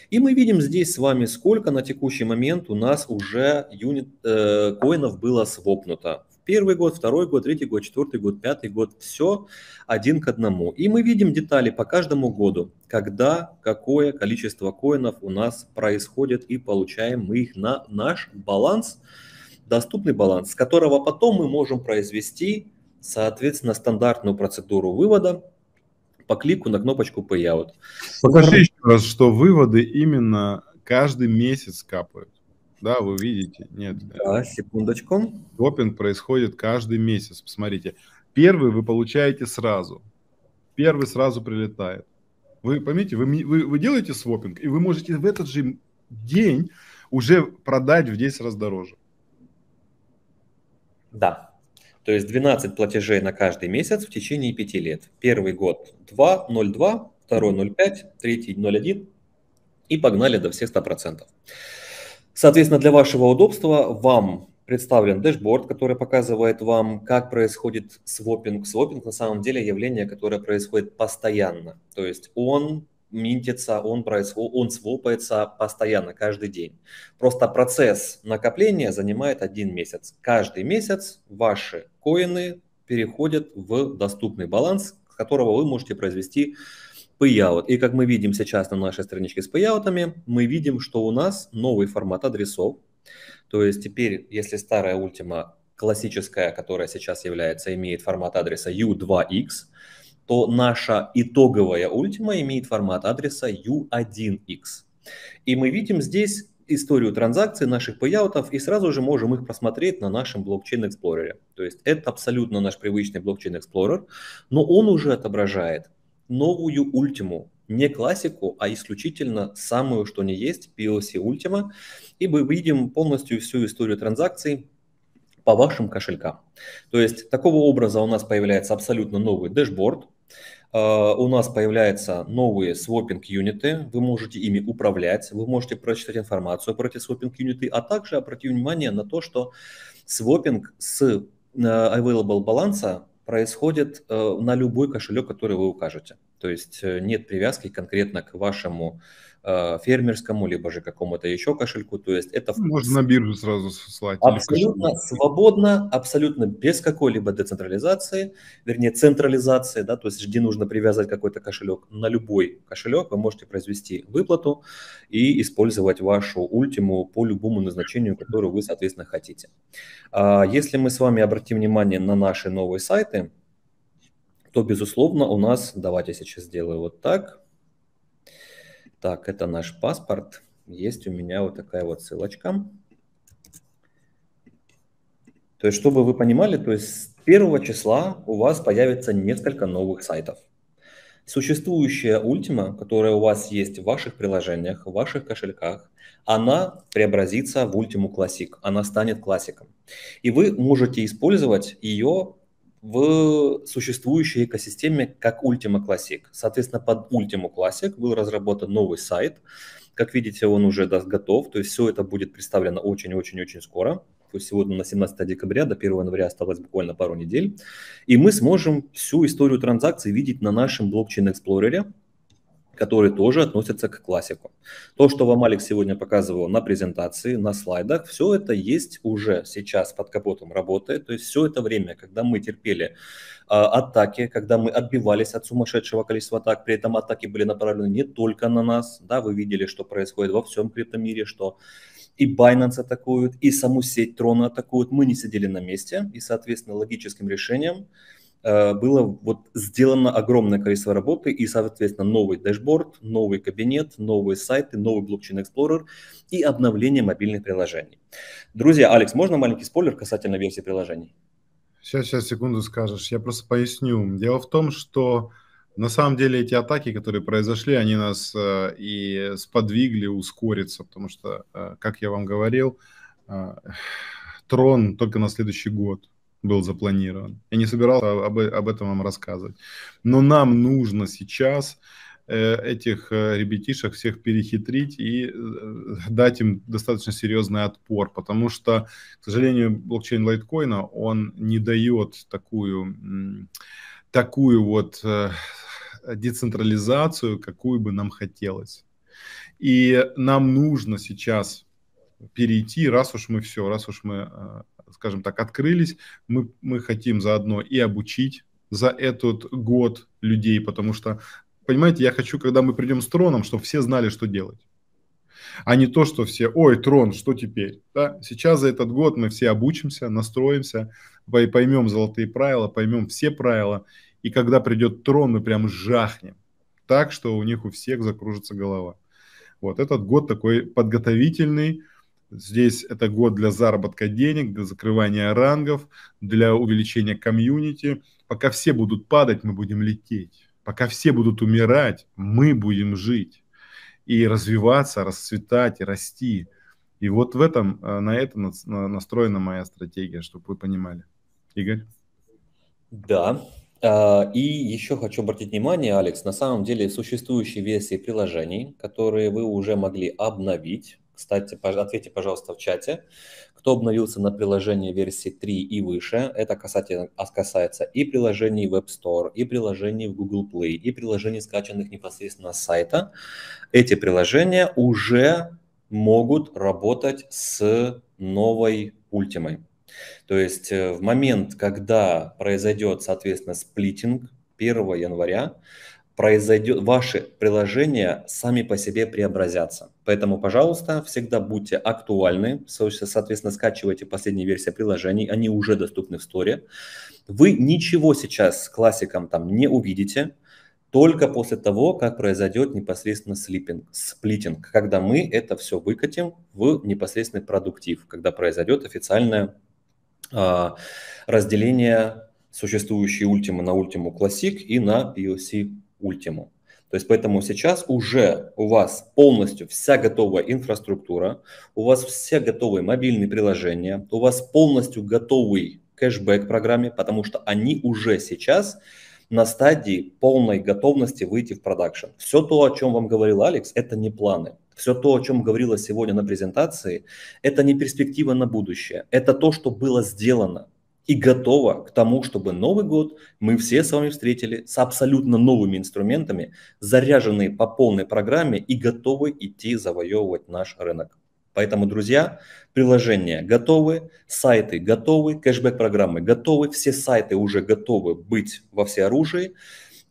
И мы видим здесь с вами, сколько на текущий момент у нас уже юнит э, коинов было свопнуто. Первый год, второй год, третий год, четвертый год, пятый год. Все один к одному. И мы видим детали по каждому году, когда, какое количество коинов у нас происходит и получаем мы их на наш баланс, доступный баланс, с которого потом мы можем произвести, соответственно, стандартную процедуру вывода по клику на кнопочку Payout. Покажи еще раз, что выводы именно каждый месяц капают. Да, вы видите. Нет. Да, секундочку. Допинг происходит каждый месяц. Посмотрите. Первый вы получаете сразу. Первый сразу прилетает. Вы помните, вы, вы, вы делаете свопинг, и вы можете в этот же день уже продать в 10 раз дороже. Да. То есть 12 платежей на каждый месяц в течение 5 лет. Первый год 2, 0,2, второй 0,5, третий 0,1 и погнали до всех 100%. Соответственно, для вашего удобства вам представлен дэшборд, который показывает вам, как происходит свопинг. Свопинг на самом деле явление, которое происходит постоянно. То есть он минтится, он, происход... он свопается постоянно, каждый день. Просто процесс накопления занимает один месяц. Каждый месяц ваши коины переходят в доступный баланс, с которого вы можете произвести payout. И как мы видим сейчас на нашей страничке с payout, мы видим, что у нас новый формат адресов. То есть теперь, если старая ультима классическая, которая сейчас является, имеет формат адреса U2X, то наша итоговая ультима имеет формат адреса U1X. И мы видим здесь историю транзакций, наших пейаутов и сразу же можем их просмотреть на нашем блокчейн эксплорере. То есть это абсолютно наш привычный блокчейн эксплорер, но он уже отображает новую ультиму, не классику, а исключительно самую, что не есть, PLC Ultima, и мы видим полностью всю историю транзакций, по вашим кошелькам. То есть такого образа у нас появляется абсолютно новый дэшборд, Э, у нас появляются новые свопинг-юниты, вы можете ими управлять, вы можете прочитать информацию про эти свопинг-юниты, а также обратить внимание на то, что свопинг с э, available баланса происходит э, на любой кошелек, который вы укажете. То есть нет привязки конкретно к вашему Э, фермерскому, либо же какому-то еще кошельку. То есть это... Можно на биржу сразу слать. Абсолютно свободно, абсолютно без какой-либо децентрализации, вернее централизации, да, то есть где нужно привязать какой-то кошелек. На любой кошелек вы можете произвести выплату и использовать вашу ультиму по любому назначению, которое вы, соответственно, хотите. А если мы с вами обратим внимание на наши новые сайты, то, безусловно, у нас, давайте я сейчас сделаю вот так, так, это наш паспорт. Есть у меня вот такая вот ссылочка. То есть, чтобы вы понимали, то есть с первого числа у вас появится несколько новых сайтов. Существующая Ультима, которая у вас есть в ваших приложениях, в ваших кошельках, она преобразится в Ультиму Классик. она станет классиком. И вы можете использовать ее в существующей экосистеме как Ultima Classic. Соответственно, под Ultima Classic был разработан новый сайт. Как видите, он уже готов, то есть все это будет представлено очень-очень-очень скоро. То есть сегодня на 17 декабря, до 1 января осталось буквально пару недель. И мы сможем всю историю транзакций видеть на нашем блокчейн-эксплорере, которые тоже относятся к классику. То, что вам Алекс сегодня показывал на презентации, на слайдах, все это есть уже сейчас под капотом работает. То есть все это время, когда мы терпели а, атаки, когда мы отбивались от сумасшедшего количества атак, при этом атаки были направлены не только на нас, да, вы видели, что происходит во всем криптомире, что и Binance атакуют, и саму сеть Трона атакуют, мы не сидели на месте, и, соответственно, логическим решением – Э, было вот сделано огромное количество работы и, соответственно, новый дашборд, новый кабинет, новые сайты, новый блокчейн Explorer и обновление мобильных приложений. Друзья, Алекс, можно маленький спойлер касательно версии приложений? Сейчас, сейчас, секунду скажешь. Я просто поясню. Дело в том, что на самом деле эти атаки, которые произошли, они нас э, и сподвигли ускориться, потому что, э, как я вам говорил, э, трон только на следующий год был запланирован. Я не собирался об, об этом вам рассказывать. Но нам нужно сейчас э, этих э, ребятишек всех перехитрить и э, дать им достаточно серьезный отпор, потому что, к сожалению, блокчейн лайткоина, он не дает такую, такую вот децентрализацию, какую бы нам хотелось. И нам нужно сейчас перейти, раз уж мы все, раз уж мы скажем так, открылись. Мы, мы хотим заодно и обучить за этот год людей, потому что, понимаете, я хочу, когда мы придем с троном, чтобы все знали, что делать а не то, что все, ой, трон, что теперь? Да? Сейчас за этот год мы все обучимся, настроимся, поймем золотые правила, поймем все правила, и когда придет трон, мы прям жахнем так, что у них у всех закружится голова. Вот этот год такой подготовительный, Здесь это год для заработка денег, для закрывания рангов, для увеличения комьюнити. Пока все будут падать, мы будем лететь. Пока все будут умирать, мы будем жить и развиваться, расцветать и расти. И вот в этом, э, на это настроена моя стратегия, чтобы вы понимали. Игорь? Да. А, и еще хочу обратить внимание, Алекс, на самом деле существующие версии приложений, которые вы уже могли обновить, кстати, ответьте, пожалуйста, в чате, кто обновился на приложение версии 3 и выше. Это касательно, а, касается и приложений в App Store, и приложений в Google Play, и приложений, скачанных непосредственно с сайта. Эти приложения уже могут работать с новой ультимой. То есть э, в момент, когда произойдет, соответственно, сплитинг 1 января, произойдет, ваши приложения сами по себе преобразятся. Поэтому, пожалуйста, всегда будьте актуальны, соответственно, скачивайте последние версии приложений, они уже доступны в сторе. Вы ничего сейчас с классиком там не увидите, только после того, как произойдет непосредственно слиппинг, сплитинг, когда мы это все выкатим в непосредственный продуктив, когда произойдет официальное э, разделение существующей ультимы на ультиму классик и на POC ультиму. То есть поэтому сейчас уже у вас полностью вся готовая инфраструктура, у вас все готовые мобильные приложения, у вас полностью готовый кэшбэк программе, потому что они уже сейчас на стадии полной готовности выйти в продакшн. Все то, о чем вам говорил Алекс, это не планы. Все то, о чем говорила сегодня на презентации, это не перспектива на будущее. Это то, что было сделано и готова к тому, чтобы Новый год мы все с вами встретили с абсолютно новыми инструментами, заряженные по полной программе и готовы идти завоевывать наш рынок. Поэтому, друзья, приложения готовы, сайты готовы, кэшбэк-программы готовы, все сайты уже готовы быть во всеоружии.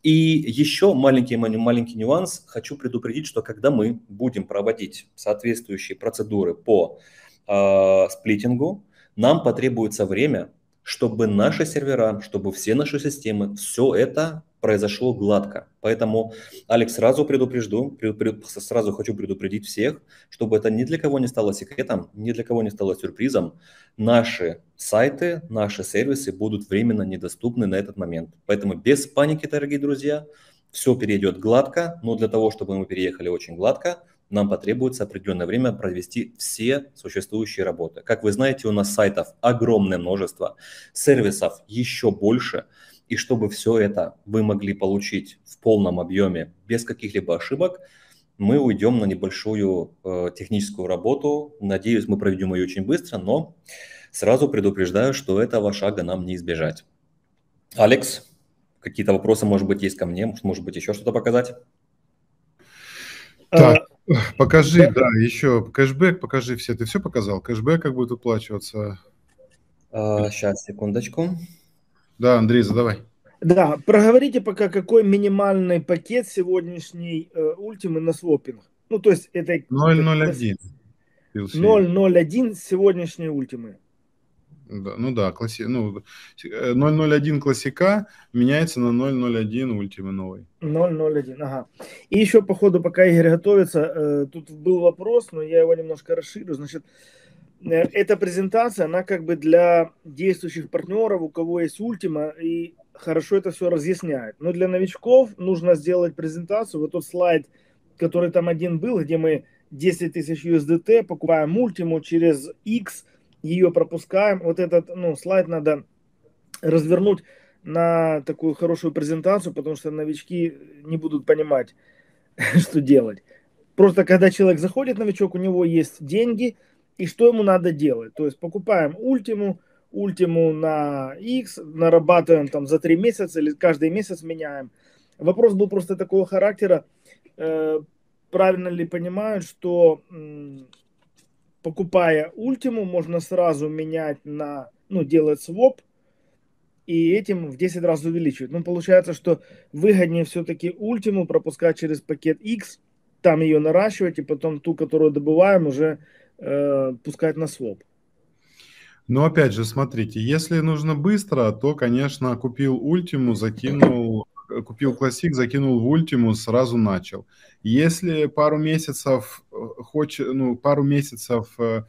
И еще маленький, маленький нюанс. Хочу предупредить, что когда мы будем проводить соответствующие процедуры по э, сплитингу, нам потребуется время чтобы наши сервера, чтобы все наши системы, все это произошло гладко. Поэтому, Алекс, сразу предупрежду, пред, сразу хочу предупредить всех, чтобы это ни для кого не стало секретом, ни для кого не стало сюрпризом. Наши сайты, наши сервисы будут временно недоступны на этот момент. Поэтому без паники, дорогие друзья, все перейдет гладко, но для того, чтобы мы переехали очень гладко, нам потребуется определенное время провести все существующие работы. Как вы знаете, у нас сайтов огромное множество, сервисов еще больше. И чтобы все это вы могли получить в полном объеме без каких-либо ошибок, мы уйдем на небольшую э, техническую работу. Надеюсь, мы проведем ее очень быстро, но сразу предупреждаю, что этого шага нам не избежать. Алекс, какие-то вопросы, может быть, есть ко мне, может быть, еще что-то показать? Так, Покажи, кэшбэк. да, еще кэшбэк, покажи все. Ты все показал? Кэшбэк как будет уплачиваться? А, сейчас, секундочку. Да, Андрей, задавай. Да, проговорите пока, какой минимальный пакет сегодняшний э, ультимы на свопинг. Ну, то есть это... 0.01. 0.01 сегодняшние ультимы. Да, ну да, класси... ну, 001 э, классика меняется на 001 ультима новый. 001, ага. И еще по ходу, пока Игорь готовится, э, тут был вопрос, но я его немножко расширю. Значит, э, эта презентация, она как бы для действующих партнеров, у кого есть ультима, и хорошо это все разъясняет. Но для новичков нужно сделать презентацию. Вот тот слайд, который там один был, где мы 10 тысяч USDT покупаем ультиму через X – ее пропускаем. Вот этот ну, слайд надо развернуть на такую хорошую презентацию, потому что новички не будут понимать, что делать. Просто когда человек заходит, новичок, у него есть деньги, и что ему надо делать. То есть покупаем ультиму, ультиму на X, нарабатываем там за три месяца или каждый месяц меняем. Вопрос был просто такого характера, э, правильно ли понимают, что покупая ультиму, можно сразу менять на, ну, делать своп, и этим в 10 раз увеличивать. Ну, получается, что выгоднее все-таки ультиму пропускать через пакет X, там ее наращивать, и потом ту, которую добываем, уже э, пускать на своп. Но опять же, смотрите, если нужно быстро, то, конечно, купил ультиму, закинул купил классик, закинул в ультиму, сразу начал. Если пару месяцев э, хочешь, ну, пару месяцев э,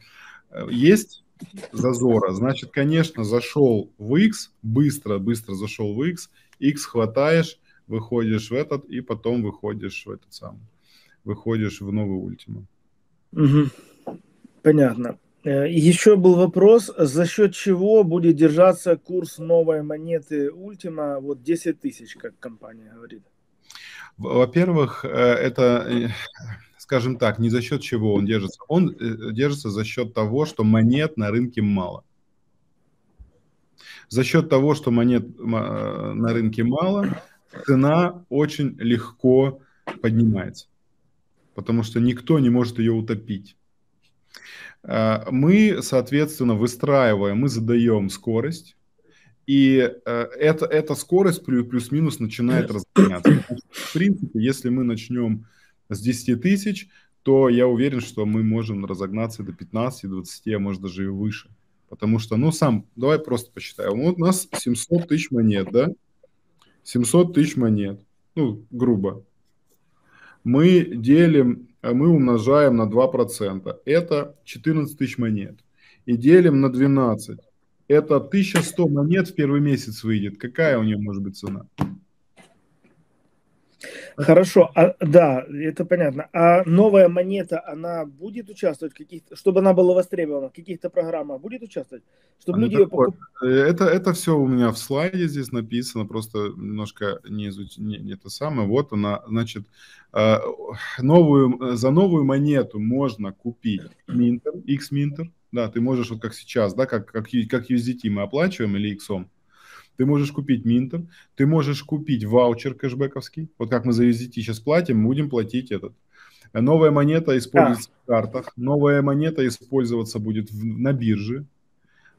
э, есть зазора, значит, конечно, зашел в X, быстро, быстро зашел в X, X хватаешь, выходишь в этот, и потом выходишь в этот самый, выходишь в новый ультиму. Угу. Понятно. Э, Еще был вопрос, за счет чего будет держаться курс новой монеты Ultima, вот 10 тысяч, как компания говорит? Во-первых, э, это, э, скажем так, не за счет чего он держится. Он держится за счет того, что монет на рынке мало. За счет того, что монет на рынке мало, цена очень легко поднимается, потому что никто не может ее утопить. Э, мы, соответственно, выстраиваем, мы задаем скорость, и э, это, эта скорость плюс-минус начинает разгоняться. В принципе, если мы начнем с 10 тысяч, то я уверен, что мы можем разогнаться до 15, 20, а может даже и выше. Потому что, ну, сам, давай просто посчитаем. Вот у нас 700 тысяч монет, да? 700 тысяч монет, ну, грубо. Мы делим мы умножаем на 2%. Это 14 тысяч монет. И делим на 12. Это 1100 монет в первый месяц выйдет. Какая у нее может быть цена? Хорошо, а, да, это понятно. А новая монета, она будет участвовать в каких-то, чтобы она была востребована в каких-то программах, будет участвовать, чтобы а люди ее покуп... Э, это это все у меня в слайде здесь написано, просто немножко не изуч... не, не то самое. Вот она, значит, э, новую э, за новую монету можно купить Минтер, X Минтер, да, ты можешь вот как сейчас, да, как как как USDT мы оплачиваем или X -ом ты можешь купить Минтер, ты можешь купить ваучер кэшбэковский. Вот как мы за USDT сейчас платим, будем платить этот. Новая монета используется да. в картах, новая монета использоваться будет в, на бирже,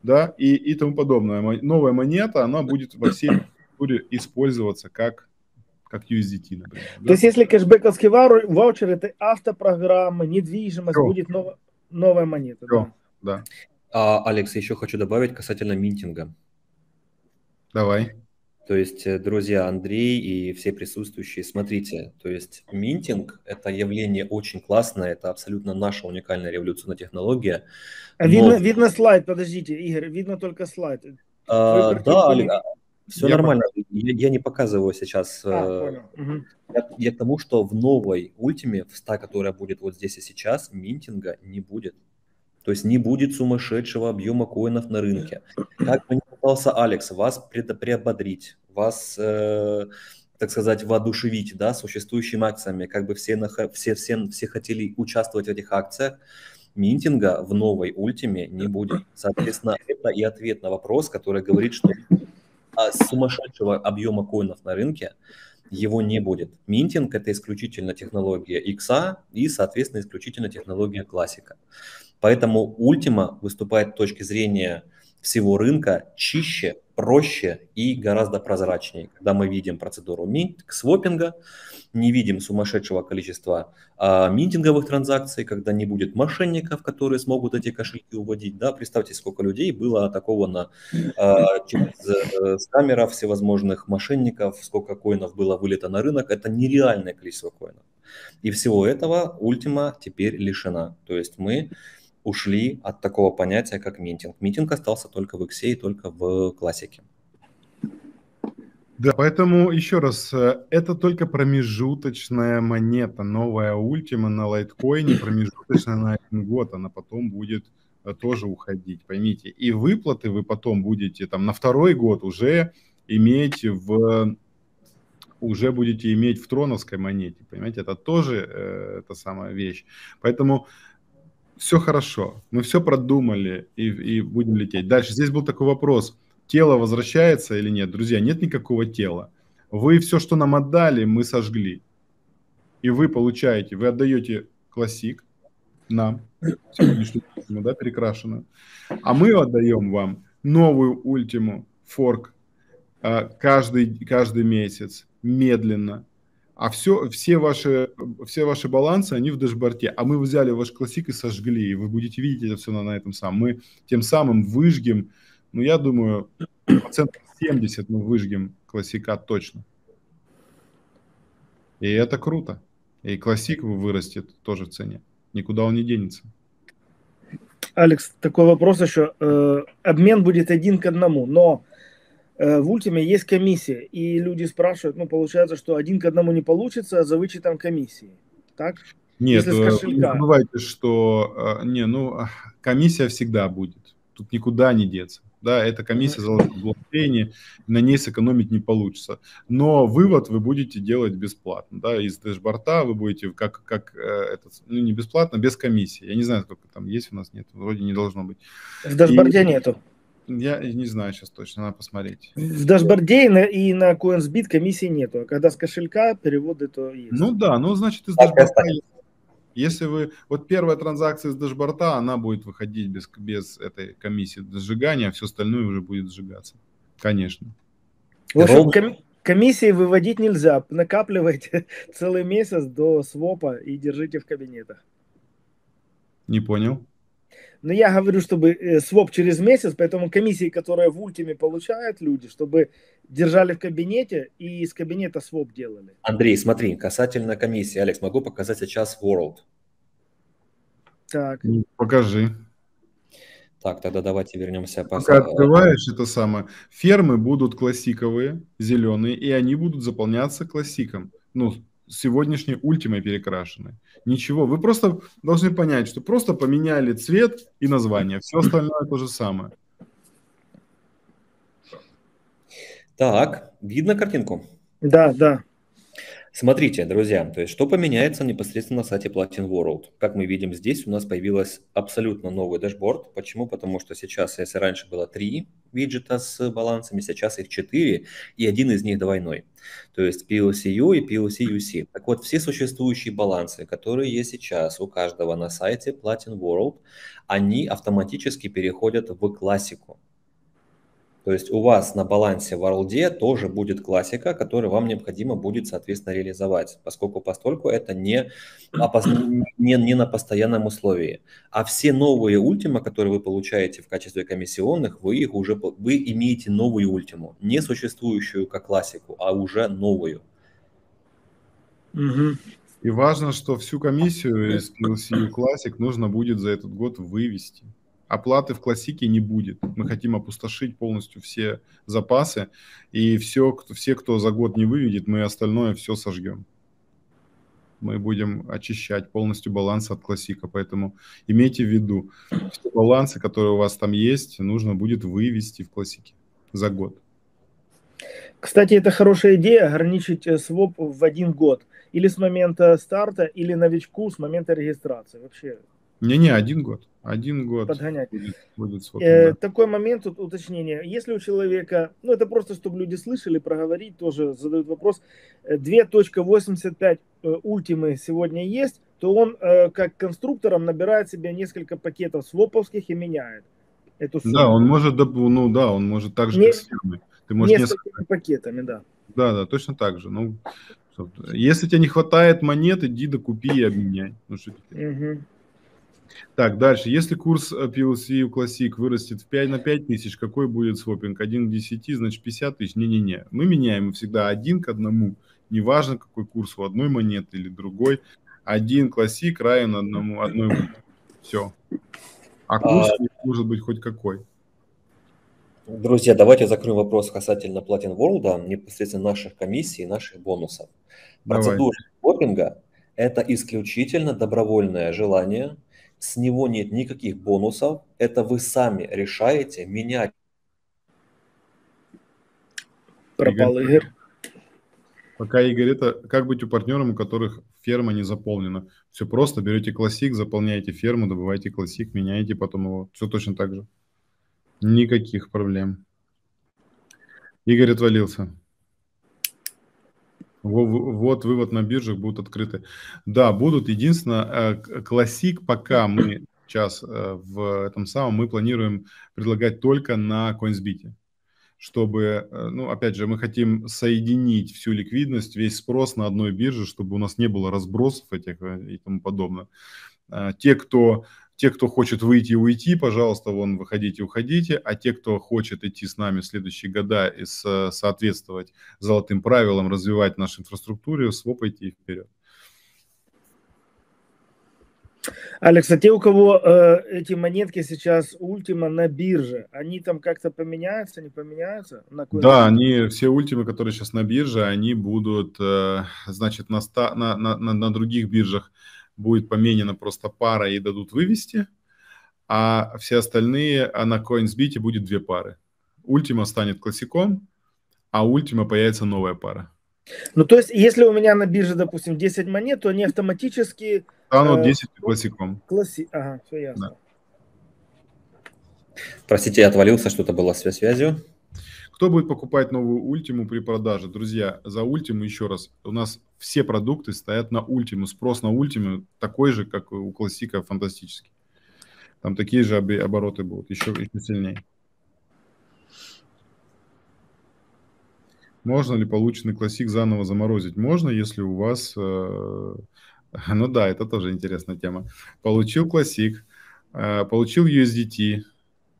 да, и, и тому подобное. Новая монета, она будет во всей культуре использоваться как как USDT, например. То есть, если кэшбэковский вау- ваучер, это автопрограммы, недвижимость, Все. будет нов- новая монета. Все. Да. да. А, Алекс, еще хочу добавить касательно минтинга. Давай. То есть, э, друзья, Андрей и все присутствующие, смотрите, то есть минтинг – это явление очень классное, это абсолютно наша уникальная революционная технология. А но... Видно, видно слайд, подождите, Игорь, видно только слайд. А, да, Олег. А, все я нормально. Я, я не показываю сейчас. Э, а, э, угу. я, я к тому, что в новой ультиме, в 100, которая будет вот здесь и сейчас, минтинга не будет. То есть не будет сумасшедшего объема коинов на рынке. Как бы пытался, Алекс, вас приободрить, вас, э, так сказать, воодушевить, да, существующими акциями. Как бы все, все, все, все хотели участвовать в этих акциях, митинга в новой ультиме не будет. Соответственно, это и ответ на вопрос, который говорит, что а сумасшедшего объема коинов на рынке его не будет. Минтинг – это исключительно технология ИКСА и, соответственно, исключительно технология классика. Поэтому ультима выступает с точки зрения всего рынка чище, проще и гораздо прозрачнее. Когда мы видим процедуру свопинга, не видим сумасшедшего количества а, минтинговых транзакций, когда не будет мошенников, которые смогут эти кошельки уводить. Да, представьте, сколько людей было атаковано а, через э, скамеров всевозможных мошенников, сколько коинов было вылето на рынок. Это нереальное количество коинов. И всего этого Ultima теперь лишена. То есть мы ушли от такого понятия, как митинг. Митинг остался только в X и только в классике. Да, поэтому еще раз, э, это только промежуточная монета, новая ультима на лайткоине, промежуточная на один год, она потом будет э, тоже уходить, поймите. И выплаты вы потом будете там на второй год уже иметь в уже будете иметь в троновской монете, понимаете, это тоже э, та самая вещь. Поэтому все хорошо, мы все продумали и, и будем лететь. Дальше здесь был такой вопрос, тело возвращается или нет? Друзья, нет никакого тела. Вы все, что нам отдали, мы сожгли. И вы получаете, вы отдаете классик нам, сегодняшнюю да, перекрашенную, а мы отдаем вам новую ультиму, форк, а, каждый, каждый месяц, медленно, а все, все, ваши, все ваши балансы, они в дашборде. А мы взяли ваш классик и сожгли, и вы будете видеть это все на, на этом самом. Мы тем самым выжгем, ну, я думаю, процентов 70 мы выжгем классика точно. И это круто. И классик вырастет тоже в цене. Никуда он не денется. Алекс, такой вопрос еще. Э, обмен будет один к одному, но Э, в Ультиме есть комиссия, и люди спрашивают, ну, получается, что один к одному не получится за вычетом комиссии, так? Нет, Если э, не забывайте, что, э, не, ну, комиссия всегда будет, тут никуда не деться. Да, это комиссия за в блокчейне, на ней сэкономить не получится. Но вывод вы будете делать бесплатно. Да, из дэшборта вы будете как, как этот ну, не бесплатно, без комиссии. Я не знаю, сколько там есть у нас, нет, вроде не должно быть. В дэшборте И... нету я не знаю сейчас точно, надо посмотреть. В дашборде и на, и на CoinSbit комиссии нету, а когда с кошелька переводы, то есть. Ну да, ну значит из дашборда если вы... Вот первая транзакция с дашборта, она будет выходить без, без этой комиссии сжигания, а все остальное уже будет сжигаться. Конечно. В общем, ком, комиссии выводить нельзя. Накапливайте целый месяц до свопа и держите в кабинетах. Не понял. Но я говорю, чтобы э, своп через месяц, поэтому комиссии, которые в ультиме получают люди, чтобы держали в кабинете и из кабинета своп делали. Андрей, смотри, касательно комиссии. Алекс, могу показать сейчас World. Так. Ну, покажи. Так, тогда давайте вернемся. Пока открываешь это самое, фермы будут классиковые, зеленые, и они будут заполняться классиком. Ну, сегодняшней ультимой перекрашены. Ничего, вы просто должны понять, что просто поменяли цвет и название. Все остальное то же самое. Так, видно картинку? Да, да. Смотрите, друзья, то есть что поменяется непосредственно на сайте Platin World? Как мы видим здесь, у нас появилась абсолютно новый дашборд. Почему? Потому что сейчас, если раньше было три виджета с балансами, сейчас их четыре, и один из них двойной. То есть PLCU и PLCUC. Так вот, все существующие балансы, которые есть сейчас у каждого на сайте Platin World, они автоматически переходят в классику. То есть у вас на балансе в Орлде тоже будет классика, которую вам необходимо будет, соответственно, реализовать, поскольку постольку это не, не, не на постоянном условии. А все новые ультима, которые вы получаете в качестве комиссионных, вы их уже вы имеете новую ультиму, не существующую как классику, а уже новую. Угу. И важно, что всю комиссию из PLCU Classic нужно будет за этот год вывести оплаты в классике не будет. Мы хотим опустошить полностью все запасы, и все, кто, все, кто за год не выведет, мы остальное все сожгем. Мы будем очищать полностью баланс от классика, поэтому имейте в виду, все балансы, которые у вас там есть, нужно будет вывести в классике за год. Кстати, это хорошая идея ограничить э, своп в один год. Или с момента старта, или новичку с момента регистрации. Вообще не-не, один год. Один год. Подгонять. Будет, будет сход, э, да. Такой момент, тут уточнение. Если у человека, ну это просто, чтобы люди слышали, проговорить, тоже задают вопрос. 2.85 э, э, ультимы сегодня есть, то он э, как конструктором набирает себе несколько пакетов своповских и меняет эту сумму. Да, он может, ну да, он может также. же, Не, как схемы. Ты можешь несколькими несколько... пакетами, да. Да, да, точно так же. Ну, если тебе не хватает монет, иди докупи и обменяй. Ну, что угу. Так, дальше. Если курс э, PLC у Classic вырастет в 5 на 5 тысяч, какой будет свопинг? 1 к 10, значит 50 тысяч? Не-не-не. Мы меняем всегда один к одному. Неважно, какой курс у одной монеты или другой. Один классик равен одному, одной монете. Все. А, а курс а... может быть хоть какой. Друзья, давайте закроем вопрос касательно Platin World, непосредственно наших комиссий, наших бонусов. Процедура свопинга – это исключительно добровольное желание – с него нет никаких бонусов, это вы сами решаете менять. Пропал Игорь. Пока Игорь, это как быть у партнером, у которых ферма не заполнена. Все просто, берете классик, заполняете ферму, добываете классик, меняете потом его. Все точно так же. Никаких проблем. Игорь отвалился. Вот вывод на биржах будут открыты. Да, будут. Единственное, э, классик пока мы сейчас э, в этом самом, мы планируем предлагать только на Coinsbit, чтобы, э, ну, опять же, мы хотим соединить всю ликвидность, весь спрос на одной бирже, чтобы у нас не было разбросов этих и тому подобное. Те, кто те, кто хочет выйти и уйти, пожалуйста, вон, выходите, уходите. А те, кто хочет идти с нами в следующие года и соответствовать золотым правилам, развивать нашу инфраструктуру, свопайте их вперед. Алекс, а те, у кого э, эти монетки сейчас ультима на бирже, они там как-то поменяются, не поменяются? На да, они все ультимы, которые сейчас на бирже, они будут, э, значит, на, ста, на, на, на, на других биржах будет поменена просто пара и дадут вывести, а все остальные а на CoinsBit будет две пары. Ультима станет классиком, а Ультима появится новая пара. Ну, то есть, если у меня на бирже, допустим, 10 монет, то они автоматически... Станут э, классиком. Класси... Ага, все ясно. Да. Простите, я отвалился, что-то было со связью. Кто будет покупать новую ультиму при продаже? Друзья, за ультиму еще раз. У нас все продукты стоят на ультиму. Спрос на ультиму такой же, как у классика фантастический. Там такие же обороты будут, еще, еще сильнее. Можно ли полученный классик заново заморозить? Можно, если у вас... Э, ну да, это тоже интересная тема. Получил классик, э, получил USDT,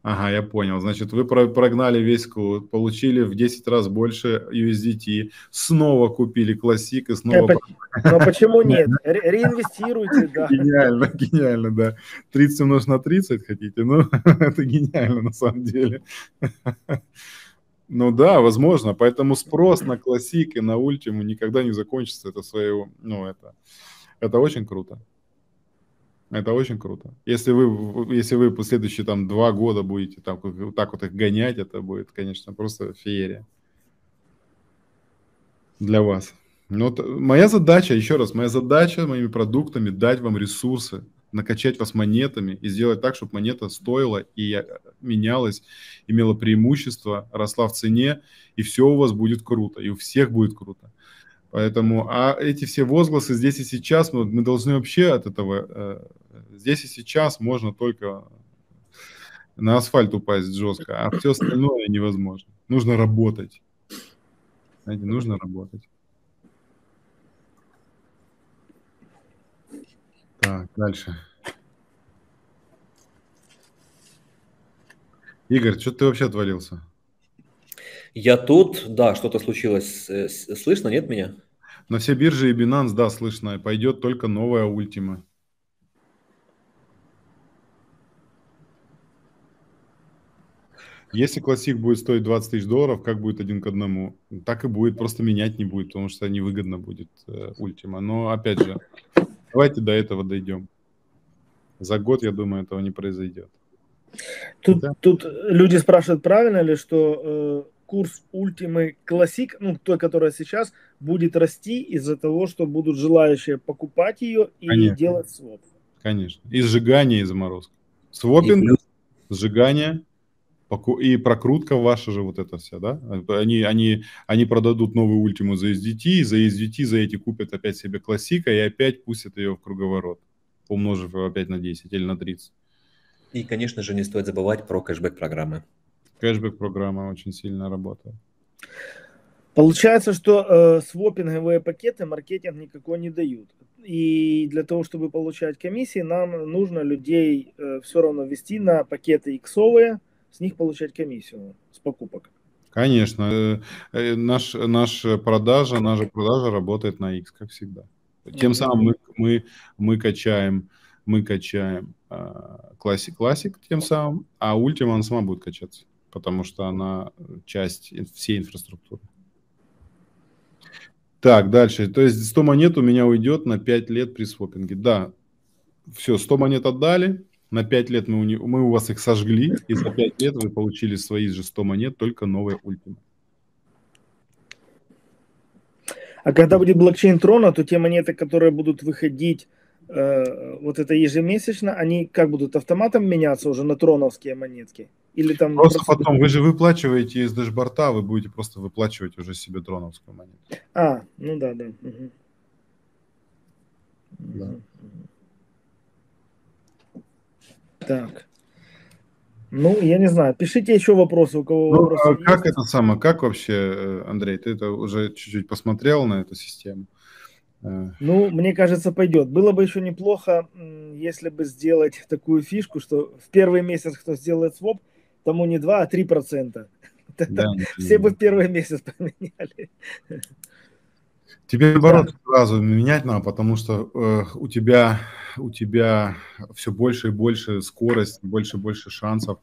Ага, я понял. Значит, вы прогнали весь клуб, получили в 10 раз больше USDT, снова купили классик и снова... Но почему нет? Ну, реинвестируйте, да. Гениально, гениально, да. 30 умножить на 30 хотите? Ну, это гениально на самом деле. Ну да, возможно. Поэтому спрос на классик и на ультиму никогда не закончится. Это своего, Ну, это... Это очень круто. Это очень круто. Если вы, если вы последующие там два года будете там, вот так вот их гонять, это будет, конечно, просто феерия для вас. Но вот э, моя задача, еще раз, моя задача моими продуктами дать вам ресурсы, накачать вас монетами и сделать так, чтобы монета стоила и э, менялась, имела преимущество, росла в цене, и все у вас будет круто, и у всех будет круто. Поэтому, а эти все возгласы здесь и сейчас, мы, ну, мы должны вообще от этого э, Здесь и сейчас можно только на асфальт упасть жестко, а все остальное невозможно. Нужно работать. Знаете, нужно работать. Так, дальше. Игорь, что ты вообще отвалился? Я тут, да, что-то случилось. Э, слышно, нет меня? На все биржи и Binance, да, слышно. Пойдет только новая ультима. Если классик будет стоить 20 тысяч долларов, как будет один к одному? Так и будет, просто менять не будет, потому что невыгодно будет э, ультима. Э, Но опять же, давайте до этого дойдем. За год, я думаю, этого не произойдет. Тут, да? тут люди спрашивают, правильно ли, что э, курс ультимы классик, ну, той, которая сейчас, будет расти из-за того, что будут желающие покупать ее и Конечно. делать своп. Конечно. И сжигание, и заморозка. Свопинг, и сжигание – и прокрутка ваша же вот эта вся, да? Они, они, они продадут новый ультиму за SDT, за SDT за эти купят опять себе классика и опять пустят ее в круговорот, умножив ее опять на 10 или на 30. И, конечно же, не стоит забывать про кэшбэк-программы. Кэшбэк-программа очень сильно работает. Получается, что э, свопинговые пакеты маркетинг никакой не дают. И для того, чтобы получать комиссии, нам нужно людей э, все равно вести на пакеты иксовые, с них получать комиссию с покупок. Конечно. Э, э, наш, наш продажа, наша продажа работает на X, как всегда. Тем самым мы, мы, мы качаем, мы качаем классик классик тем самым, а Ultima она сама будет качаться, потому что она часть всей инфраструктуры. Так, дальше. То есть 100 монет у меня уйдет на 5 лет при свопинге. Да, все, 100 монет отдали, на 5 лет мы у, не... мы у вас их сожгли, и за 5 лет вы получили свои же 100 монет, только новая ультима. А когда будет блокчейн трона, то те монеты, которые будут выходить э, вот это ежемесячно, они как будут автоматом меняться уже на троновские монетки? Или там просто, просто потом, вы же выплачиваете из дэшборта, вы будете просто выплачивать уже себе троновскую монету. А, ну да, да. Угу. да. Так. Ну, я не знаю. Пишите еще вопросы, у кого ну, а вопросы. А как есть. это самое? Как вообще, э, Андрей, ты это уже чуть-чуть посмотрел на эту систему? Э. Ну, мне кажется, пойдет. Было бы еще неплохо, если бы сделать такую фишку, что в первый месяц, кто сделает своп, тому не 2, а 3 процента. Да, все бы в первый месяц поменяли. Тебе наоборот да. сразу менять надо, потому что э, у тебя у тебя все больше и больше скорость, больше и больше шансов.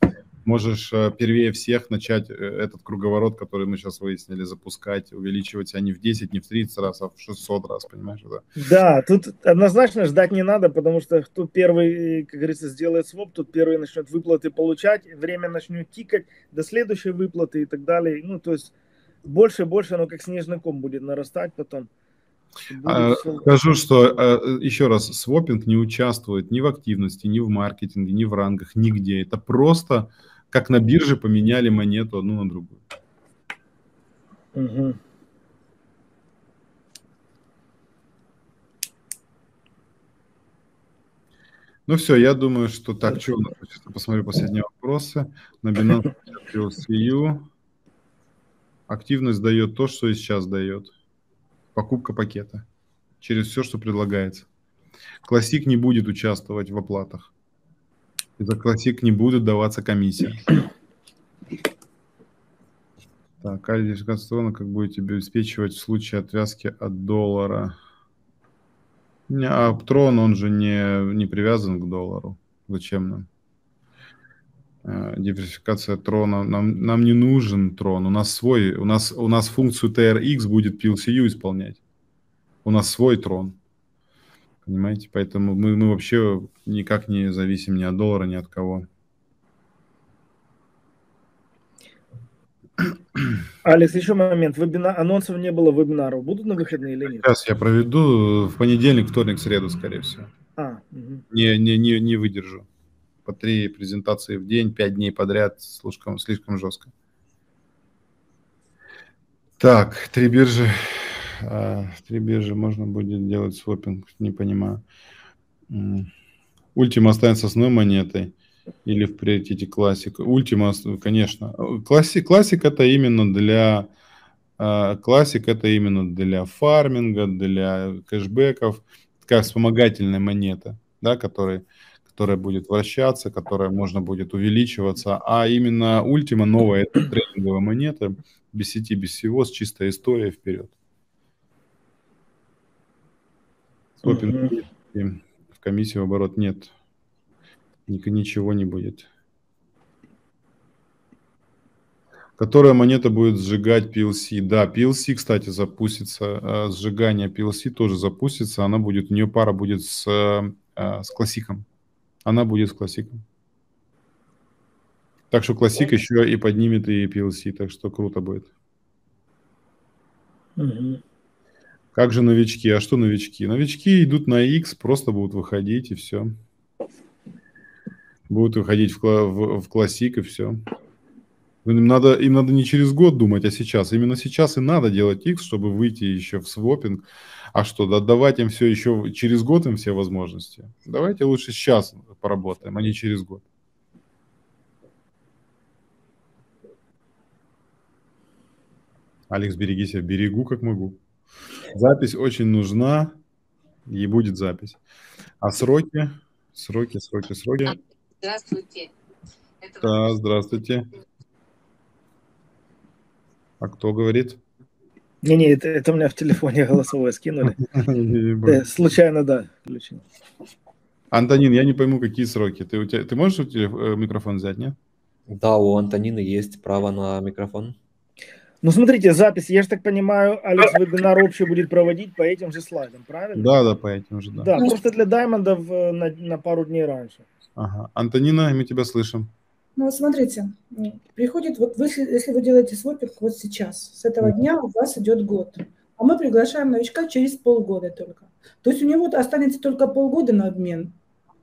Можешь э, первее всех начать э, этот круговорот, который мы сейчас выяснили, запускать, увеличивать себя а не в 10, не в 30 раз, а в 600 раз, понимаешь? Да, да тут однозначно ждать не надо, потому что кто первый, как говорится, сделает своп, тот первый начнет выплаты получать, время начнет тикать до следующей выплаты и так далее. Ну, то есть больше и больше оно как снежный ком будет нарастать потом. А, Скажу, что а, еще раз, свопинг не участвует ни в активности, ни в маркетинге, ни в рангах, нигде. Это просто как на бирже поменяли монету одну на другую. Угу. Ну все, я думаю, что так, что посмотрю последние вопросы. На Binance CU. Активность дает то, что и сейчас дает. Покупка пакета через все, что предлагается. Классик не будет участвовать в оплатах. И за классик не будет даваться комиссия. Так, а здесь констрона, как будете обеспечивать в случае отвязки от доллара? А трон, он же не, не привязан к доллару. Зачем нам? Э, диверсификация трона. Нам, нам не нужен трон. У нас свой, у нас, у нас функцию TRX будет PLCU исполнять. У нас свой трон. Понимаете? Поэтому мы, мы вообще никак не зависим ни от доллара, ни от кого. Алекс, еще момент. Вебина... Анонсов не было вебинаров. Будут на выходные или нет? Сейчас я проведу в понедельник, вторник, среду, скорее всего. А, угу. не, не, не, не выдержу по три презентации в день, пять дней подряд, слишком, слишком жестко. Так, три биржи. А, три биржи можно будет делать свопинг, не понимаю. Ультима останется с основной монетой или в приоритете классик? Ультима, конечно. Классик, классик это именно для а, классик это именно для фарминга, для кэшбэков, как вспомогательная монета, да, которая которая будет вращаться, которая можно будет увеличиваться, а именно ультима новая это трейдинговая монета, без сети, без всего, с чистой историей вперед. Топинг в комиссии в оборот нет. Ничего не будет. которая монета будет сжигать PLC. Да, PLC, кстати, запустится, э, сжигание PLC тоже запустится, она будет, у нее пара будет с, э, с классиком она будет с классиком. Так что классик еще и поднимет и PLC, так что круто будет. Угу. Как же новички? А что новички? Новички идут на X, просто будут выходить и все. Будут выходить в, в, в классик и все. Ну, им надо, им надо не через год думать, а сейчас. Именно сейчас и надо делать X, чтобы выйти еще в свопинг. А что, отдавать им все еще через год им все возможности? Давайте лучше сейчас поработаем, а не через год. Алекс, береги себя. Берегу, как могу. Запись очень нужна, и будет запись. А сроки? Сроки, сроки, сроки. Здравствуйте. Это... Да, здравствуйте. А кто говорит? Не, не, это, это у меня в телефоне голосовое скинули. Э, случайно, да, включил. Антонин, я не пойму, какие сроки. Ты, у тебя, ты можешь у тебя э, микрофон взять, нет? Да, у Антонины есть право на микрофон. Ну, смотрите, запись, я же так понимаю, Алекс, вебинар общий будет проводить по этим же слайдам, правильно? Да, да, по этим же, да. Да, просто для Даймондов э, на, на пару дней раньше. Ага. Антонина, мы тебя слышим. Ну смотрите, приходит, вот вы, если вы делаете свопинг вот сейчас, с этого дня у вас идет год, а мы приглашаем новичка через полгода только. То есть у него останется только полгода на обмен.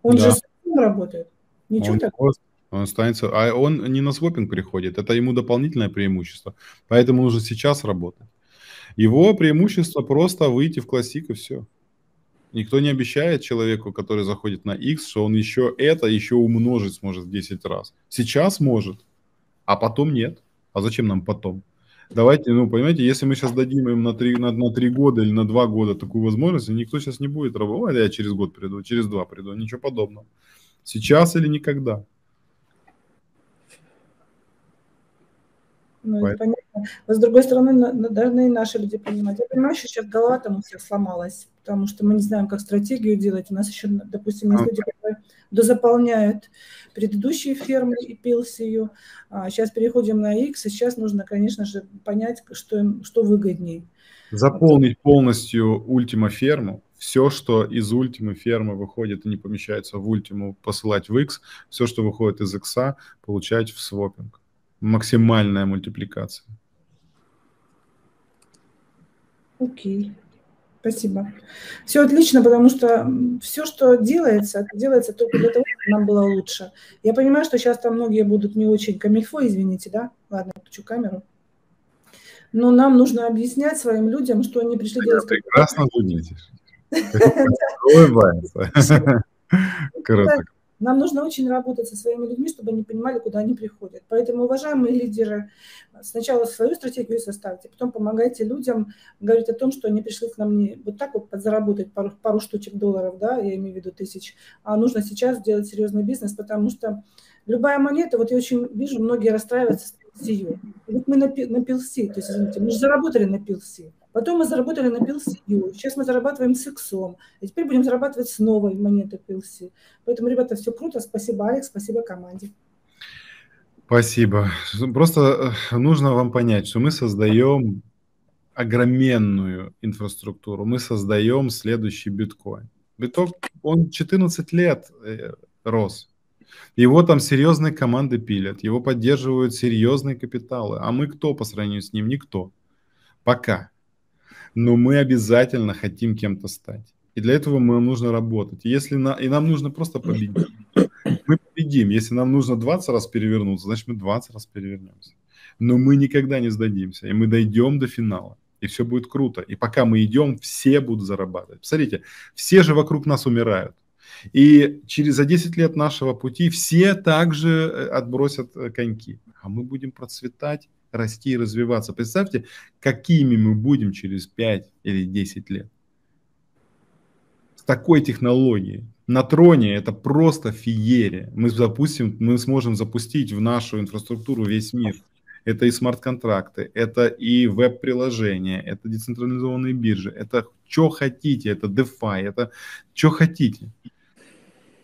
Он да. же сам работает. Ничего так. Он останется, а он не на свопинг приходит, это ему дополнительное преимущество. Поэтому нужно сейчас работать. Его преимущество просто выйти в классик и все. Никто не обещает человеку, который заходит на X, что он еще это еще умножить сможет в 10 раз. Сейчас может, а потом нет. А зачем нам потом? Давайте, ну, понимаете, если мы сейчас дадим им на 3, на, на 3 года или на 2 года такую возможность, никто сейчас не будет работать. А я через год приду, через два приду, ничего подобного. Сейчас или никогда. Ну, right. понятно. Но с другой стороны, должны и наши люди понимать. Я понимаю, что сейчас голова там у всех сломалась, потому что мы не знаем, как стратегию делать. У нас еще, допустим, есть а. люди, которые дозаполняют предыдущие фермы и пилсию. А сейчас переходим на X, и сейчас нужно, конечно же, понять, что, им, что выгоднее. Заполнить полностью ультима ферму, все, что из ультимы фермы выходит и не помещается в ультиму, посылать в X, все, что выходит из X, получать в свопинг максимальная мультипликация. Окей. Okay. Спасибо. Все отлично, потому что все, что делается, делается только для того, чтобы нам было лучше. Я понимаю, что сейчас там многие будут не очень камильфо, извините, да? Ладно, включу камеру. Но нам нужно объяснять своим людям, что они пришли Ты делать... прекрасно выглядишь. Улыбается. Круто. Нам нужно очень работать со своими людьми, чтобы они понимали, куда они приходят. Поэтому, уважаемые лидеры, сначала свою стратегию составьте, потом помогайте людям говорить о том, что они пришли к нам не вот так вот подзаработать пару, пару штучек долларов, да, я имею в виду тысяч, а нужно сейчас сделать серьезный бизнес, потому что любая монета, вот я очень вижу, многие расстраиваются, PLC. Вот мы на, на Пилси, то есть, извините, мы же заработали на Пилси. Потом мы заработали на Пилсию. сейчас мы зарабатываем сексом, и а теперь будем зарабатывать с новой монеты Пилси. Поэтому, ребята, все круто, спасибо, Алекс, спасибо команде. Спасибо. Просто э, нужно вам понять, что мы создаем огроменную инфраструктуру, мы создаем следующий биткоин. Биток, он 14 лет э, рос, его там серьезные команды пилят, его поддерживают серьезные капиталы. А мы кто по сравнению с ним? Никто. Пока. Но мы обязательно хотим кем-то стать. И для этого нам нужно работать. Если на... И нам нужно просто победить. Мы победим. Если нам нужно 20 раз перевернуться, значит, мы 20 раз перевернемся. Но мы никогда не сдадимся. И мы дойдем до финала и все будет круто. И пока мы идем, все будут зарабатывать. Посмотрите, все же вокруг нас умирают. И через за 10 лет нашего пути все также э, отбросят э, коньки. А мы будем процветать, расти и развиваться. Представьте, какими мы будем через 5 или 10 лет. С такой технологией. На троне это просто феерия. Мы запустим, мы сможем запустить в нашу инфраструктуру весь мир. Это и смарт-контракты, это и веб-приложения, это децентрализованные биржи, это что хотите, это DeFi, это что хотите.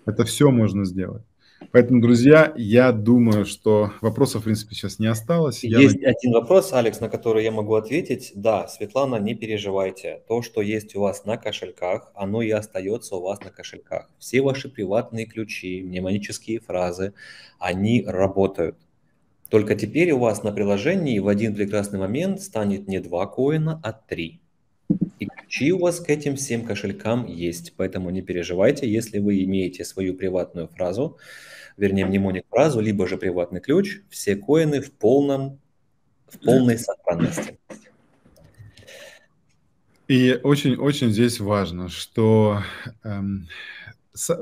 Это все можно сделать. Поэтому, друзья, я думаю, что вопросов, в принципе, сейчас не осталось. Есть я... один вопрос, Алекс, на который я могу ответить. Да, Светлана, не переживайте. То, что есть у вас на кошельках, оно и остается у вас на кошельках. Все ваши приватные ключи, мнемонические фразы, они работают. Только теперь у вас на приложении в один прекрасный момент станет не два коина, а три ключи у вас к этим всем кошелькам есть, поэтому не переживайте, если вы имеете свою приватную фразу, вернее, мнемоник фразу, либо же приватный ключ, все коины в, полном, в полной сохранности. И очень-очень здесь важно, что, эм,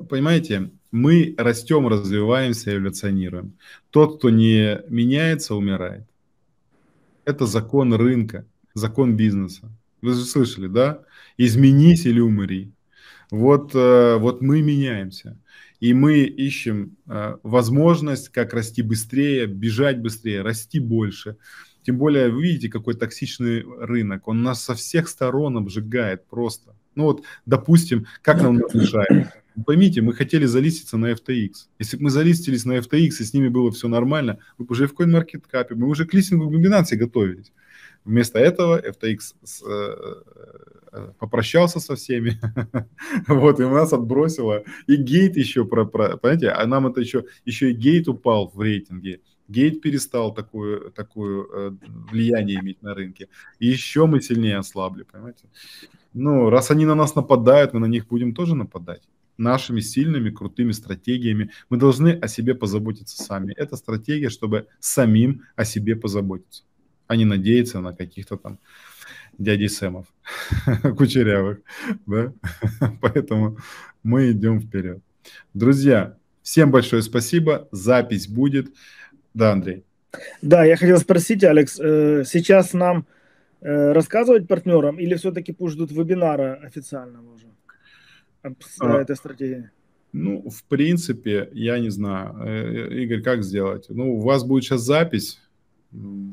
понимаете, мы растем, развиваемся, эволюционируем. Тот, кто не меняется, умирает. Это закон рынка, закон бизнеса. Вы же слышали, да? Изменись или умри. Вот, э, вот мы меняемся. И мы ищем э, возможность, как расти быстрее, бежать быстрее, расти больше. Тем более, вы видите, какой токсичный рынок. Он нас со всех сторон обжигает просто. Ну вот, допустим, как нам мешает? Поймите, мы хотели залиститься на FTX. Если бы мы залистились на FTX, и с ними было все нормально, мы бы уже в CoinMarketCap, мы уже к листингу комбинации готовились. Вместо этого FTX э, э, э, попрощался со всеми, вот, и нас отбросило. И гейт еще, про, про, понимаете, а нам это еще, еще и гейт упал в рейтинге. Гейт перестал такую, такую влияние иметь на рынке. И еще мы сильнее ослабли, понимаете. Ну, раз они на нас нападают, мы на них будем тоже нападать нашими сильными, крутыми стратегиями. Мы должны о себе позаботиться сами. Это стратегия, чтобы самим о себе позаботиться а не надеяться на каких-то там дяди Сэмов кучерявых, да? Поэтому мы идем вперед. Друзья, всем большое спасибо, запись будет. Да, Андрей. Да, я хотел спросить, Алекс, э, сейчас нам э, рассказывать партнерам или все-таки пусть ждут вебинара официального уже об а, этой стратегии? Ну, в принципе, я не знаю, э, Игорь, как сделать? Ну, у вас будет сейчас запись,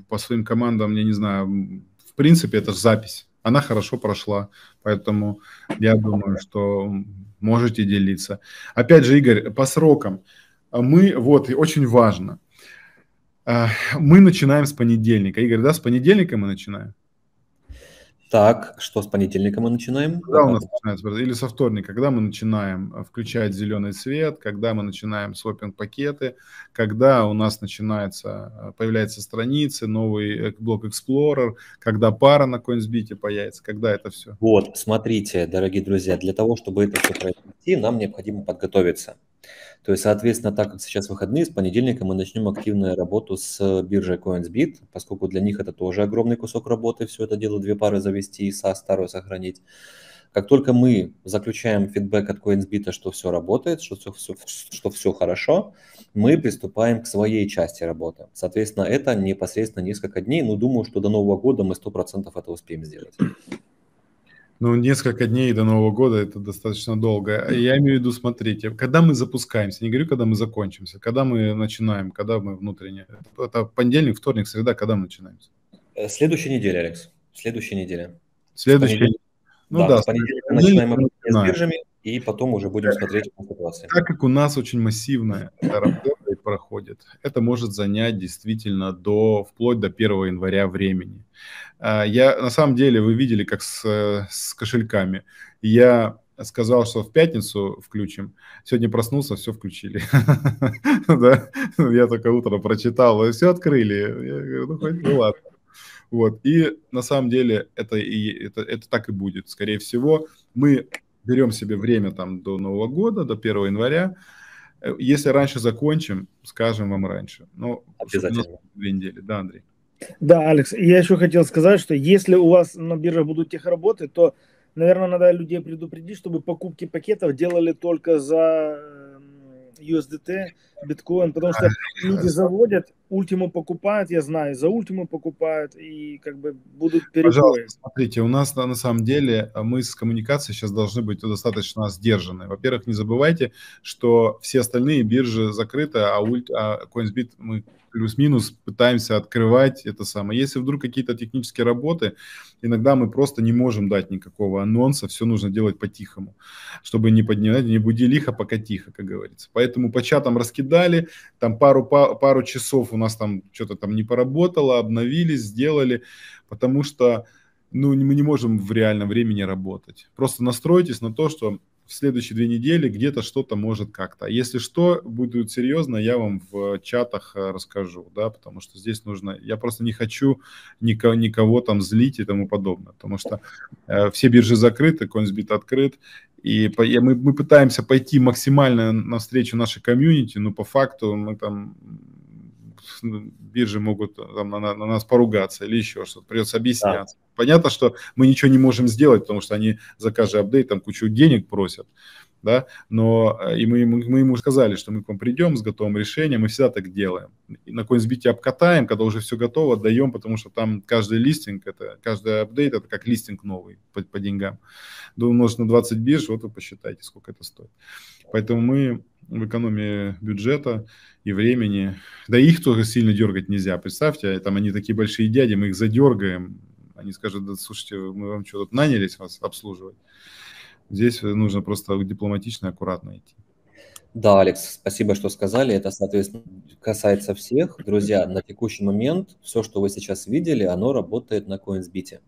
по своим командам, я не знаю, в принципе, это запись. Она хорошо прошла, поэтому я думаю, что можете делиться. Опять же, Игорь, по срокам. Мы, вот, и очень важно, а, мы начинаем с понедельника. Игорь, да, с понедельника мы начинаем? Так, что с понедельника мы начинаем? Когда у нас начинается, или со вторника, когда мы начинаем э, включать зеленый свет, когда мы начинаем свопинг пакеты, когда у нас начинается, э, появляются страницы, новый э, блок Explorer, когда пара на CoinSbit появится, когда это все? Вот, смотрите, дорогие друзья, для того, чтобы это все произойти, нам необходимо подготовиться. То есть, соответственно, так как сейчас выходные, с понедельника мы начнем активную работу с э, биржей CoinsBit, поскольку для них это тоже огромный кусок работы, все это дело две пары завести и со старую сохранить. Как только мы заключаем фидбэк от CoinsBit, что все работает, что все, все, что все хорошо, мы приступаем к своей части работы. Соответственно, это непосредственно несколько дней, но ну, думаю, что до Нового года мы 100% это успеем сделать ну, несколько дней до Нового года это достаточно долго. Я имею в виду, смотрите, когда мы запускаемся, не говорю, когда мы закончимся, когда мы начинаем, когда мы внутренне. Это понедельник, вторник, среда, когда мы начинаем? Э, следующая неделя, Алекс. Следующая неделя. Следующая. Ну да, да с понедельника начинаем обсуждение с биржами, и потом уже будем смотреть по ситуации. Так как у нас очень массивная работа проходит, это может занять действительно до, вплоть до 1 января времени. А, я, на самом деле, вы видели, как с, с кошельками. Я сказал, что в пятницу включим. Сегодня проснулся, все включили. Я только утром прочитал, все открыли. ну хоть, ну, ладно. Вот. И на самом деле это, и, это, это так и будет. Скорее всего, мы берем себе время там до Нового года, до 1 января. Э, если раньше закончим, скажем вам раньше. Но ну, Обязательно. Две недели, да, Андрей? Да, Алекс, я еще хотел сказать, что если у вас на бирже будут техработы, то, наверное, надо людей предупредить, чтобы покупки пакетов делали только за USDT, биткоин, потому что люди заводят Ультиму покупают, я знаю, за Ультиму покупают, и как бы будут перебои. Пожалуйста, смотрите, у нас на, на самом деле э, мы с коммуникацией сейчас должны быть достаточно сдержаны. Во-первых, не забывайте, что все остальные биржи закрыты, а, ульт, а CoinsBit мы плюс-минус пытаемся открывать это самое. Если вдруг какие-то технические работы, иногда мы просто не можем дать никакого анонса, все нужно делать по-тихому, чтобы не поднимать, не буди лихо, пока тихо, как говорится. Поэтому по чатам раскидали, там пару, пару часов у нас там что-то там не поработало, обновились сделали, потому что ну, мы не можем в реальном времени работать. Просто настройтесь на то, что в следующие две недели где-то что-то может как-то. А если что, будет серьезно, я вам в чатах э, расскажу, да, потому что здесь нужно... Я просто не хочу никого, никого там злить и тому подобное, потому что э, все биржи закрыты, Coinsbit открыт, и, по, я мы, мы пытаемся пойти максимально навстречу нашей комьюнити, но по факту мы там биржи могут э, там, на, на нас поругаться или еще что-то, придется объясняться. Да. Понятно, что мы ничего не можем сделать, потому что они за каждый апдейт там кучу денег просят, да, но э, и мы, мы, мы ему сказали, что мы к вам придем с готовым решением, мы всегда так делаем. И на CoinSBit обкатаем, когда уже все готово, даем потому что там каждый листинг, это, каждый апдейт, это как листинг новый по, по деньгам. Думаю, нужно на 20 бирж, вот вы посчитайте, сколько это стоит. Поэтому мы в экономии бюджета и времени. Да их тоже сильно дергать нельзя. Представьте, там они такие большие дяди, мы их задергаем. Они скажут, да, слушайте, мы вам что тут нанялись вас обслуживать. Здесь нужно просто дипломатично, и аккуратно идти. Да, Алекс, спасибо, что сказали. Это, соответственно, касается всех. Друзья, на текущий момент все, что вы сейчас видели, оно работает на CoinsBit.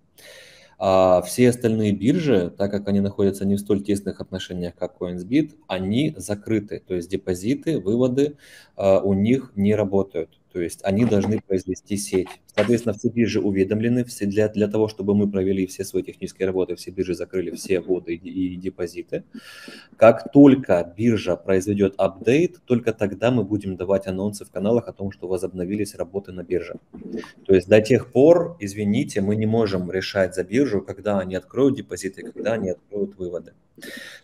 А все остальные биржи, так как они находятся не в столь тесных отношениях, как CoinsBit, они закрыты. То есть депозиты, выводы а, у них не работают. То есть они должны произвести сеть. Соответственно, все биржи уведомлены все для, для того, чтобы мы провели все свои технические работы, все биржи закрыли все воды и, и депозиты. Как только биржа произведет апдейт, только тогда мы будем давать анонсы в каналах о том, что возобновились работы на бирже. То есть до тех пор, извините, мы не можем решать за биржу, когда они откроют депозиты, когда они откроют выводы.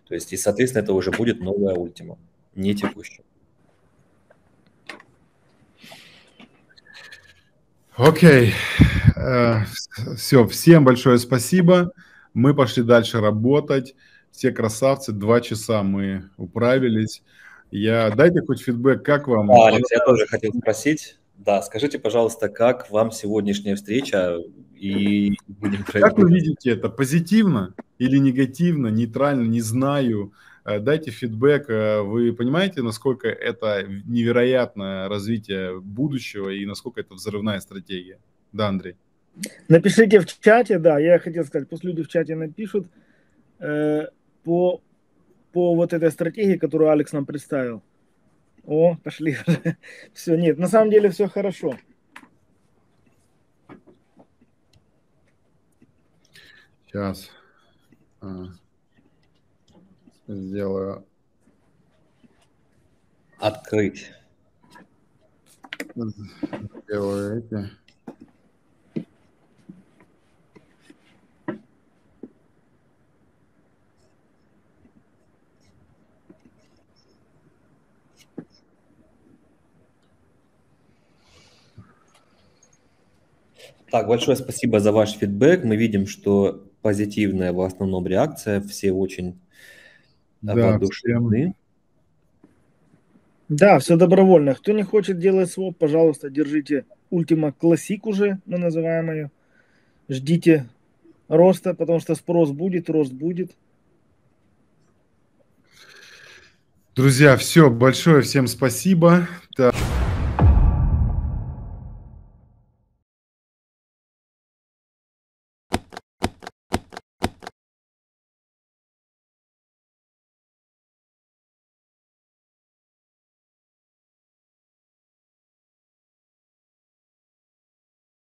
То есть, и, соответственно, это уже будет новая ультима, не текущая. Окей. Okay. Э, все, всем большое спасибо. Мы пошли дальше работать. Все красавцы, два часа мы управились. Я дайте хоть фидбэк, как вам. Да, Алекс, я тоже хотел спросить. Да, скажите, пожалуйста, как вам сегодняшняя встреча и будем Как вы видите это? Позитивно или негативно, нейтрально, не знаю. Э, дайте фидбэк. Э, вы понимаете, насколько это невероятное развитие будущего и насколько это взрывная стратегия? Да, Андрей. Напишите в чате, да, я хотел сказать, пусть люди в чате напишут э, по, по вот этой стратегии, которую Алекс нам представил. О, пошли. все, нет, на самом деле все хорошо. Сейчас. А сделаю. Открыть. Сделаю эти. Так, большое спасибо за ваш фидбэк. Мы видим, что позитивная в основном реакция. Все очень да, всем... да, все добровольно. Кто не хочет делать своп, пожалуйста, держите Ultima Classic уже, мы называем ее. Ждите роста, потому что спрос будет, рост будет. Друзья, все, большое всем спасибо.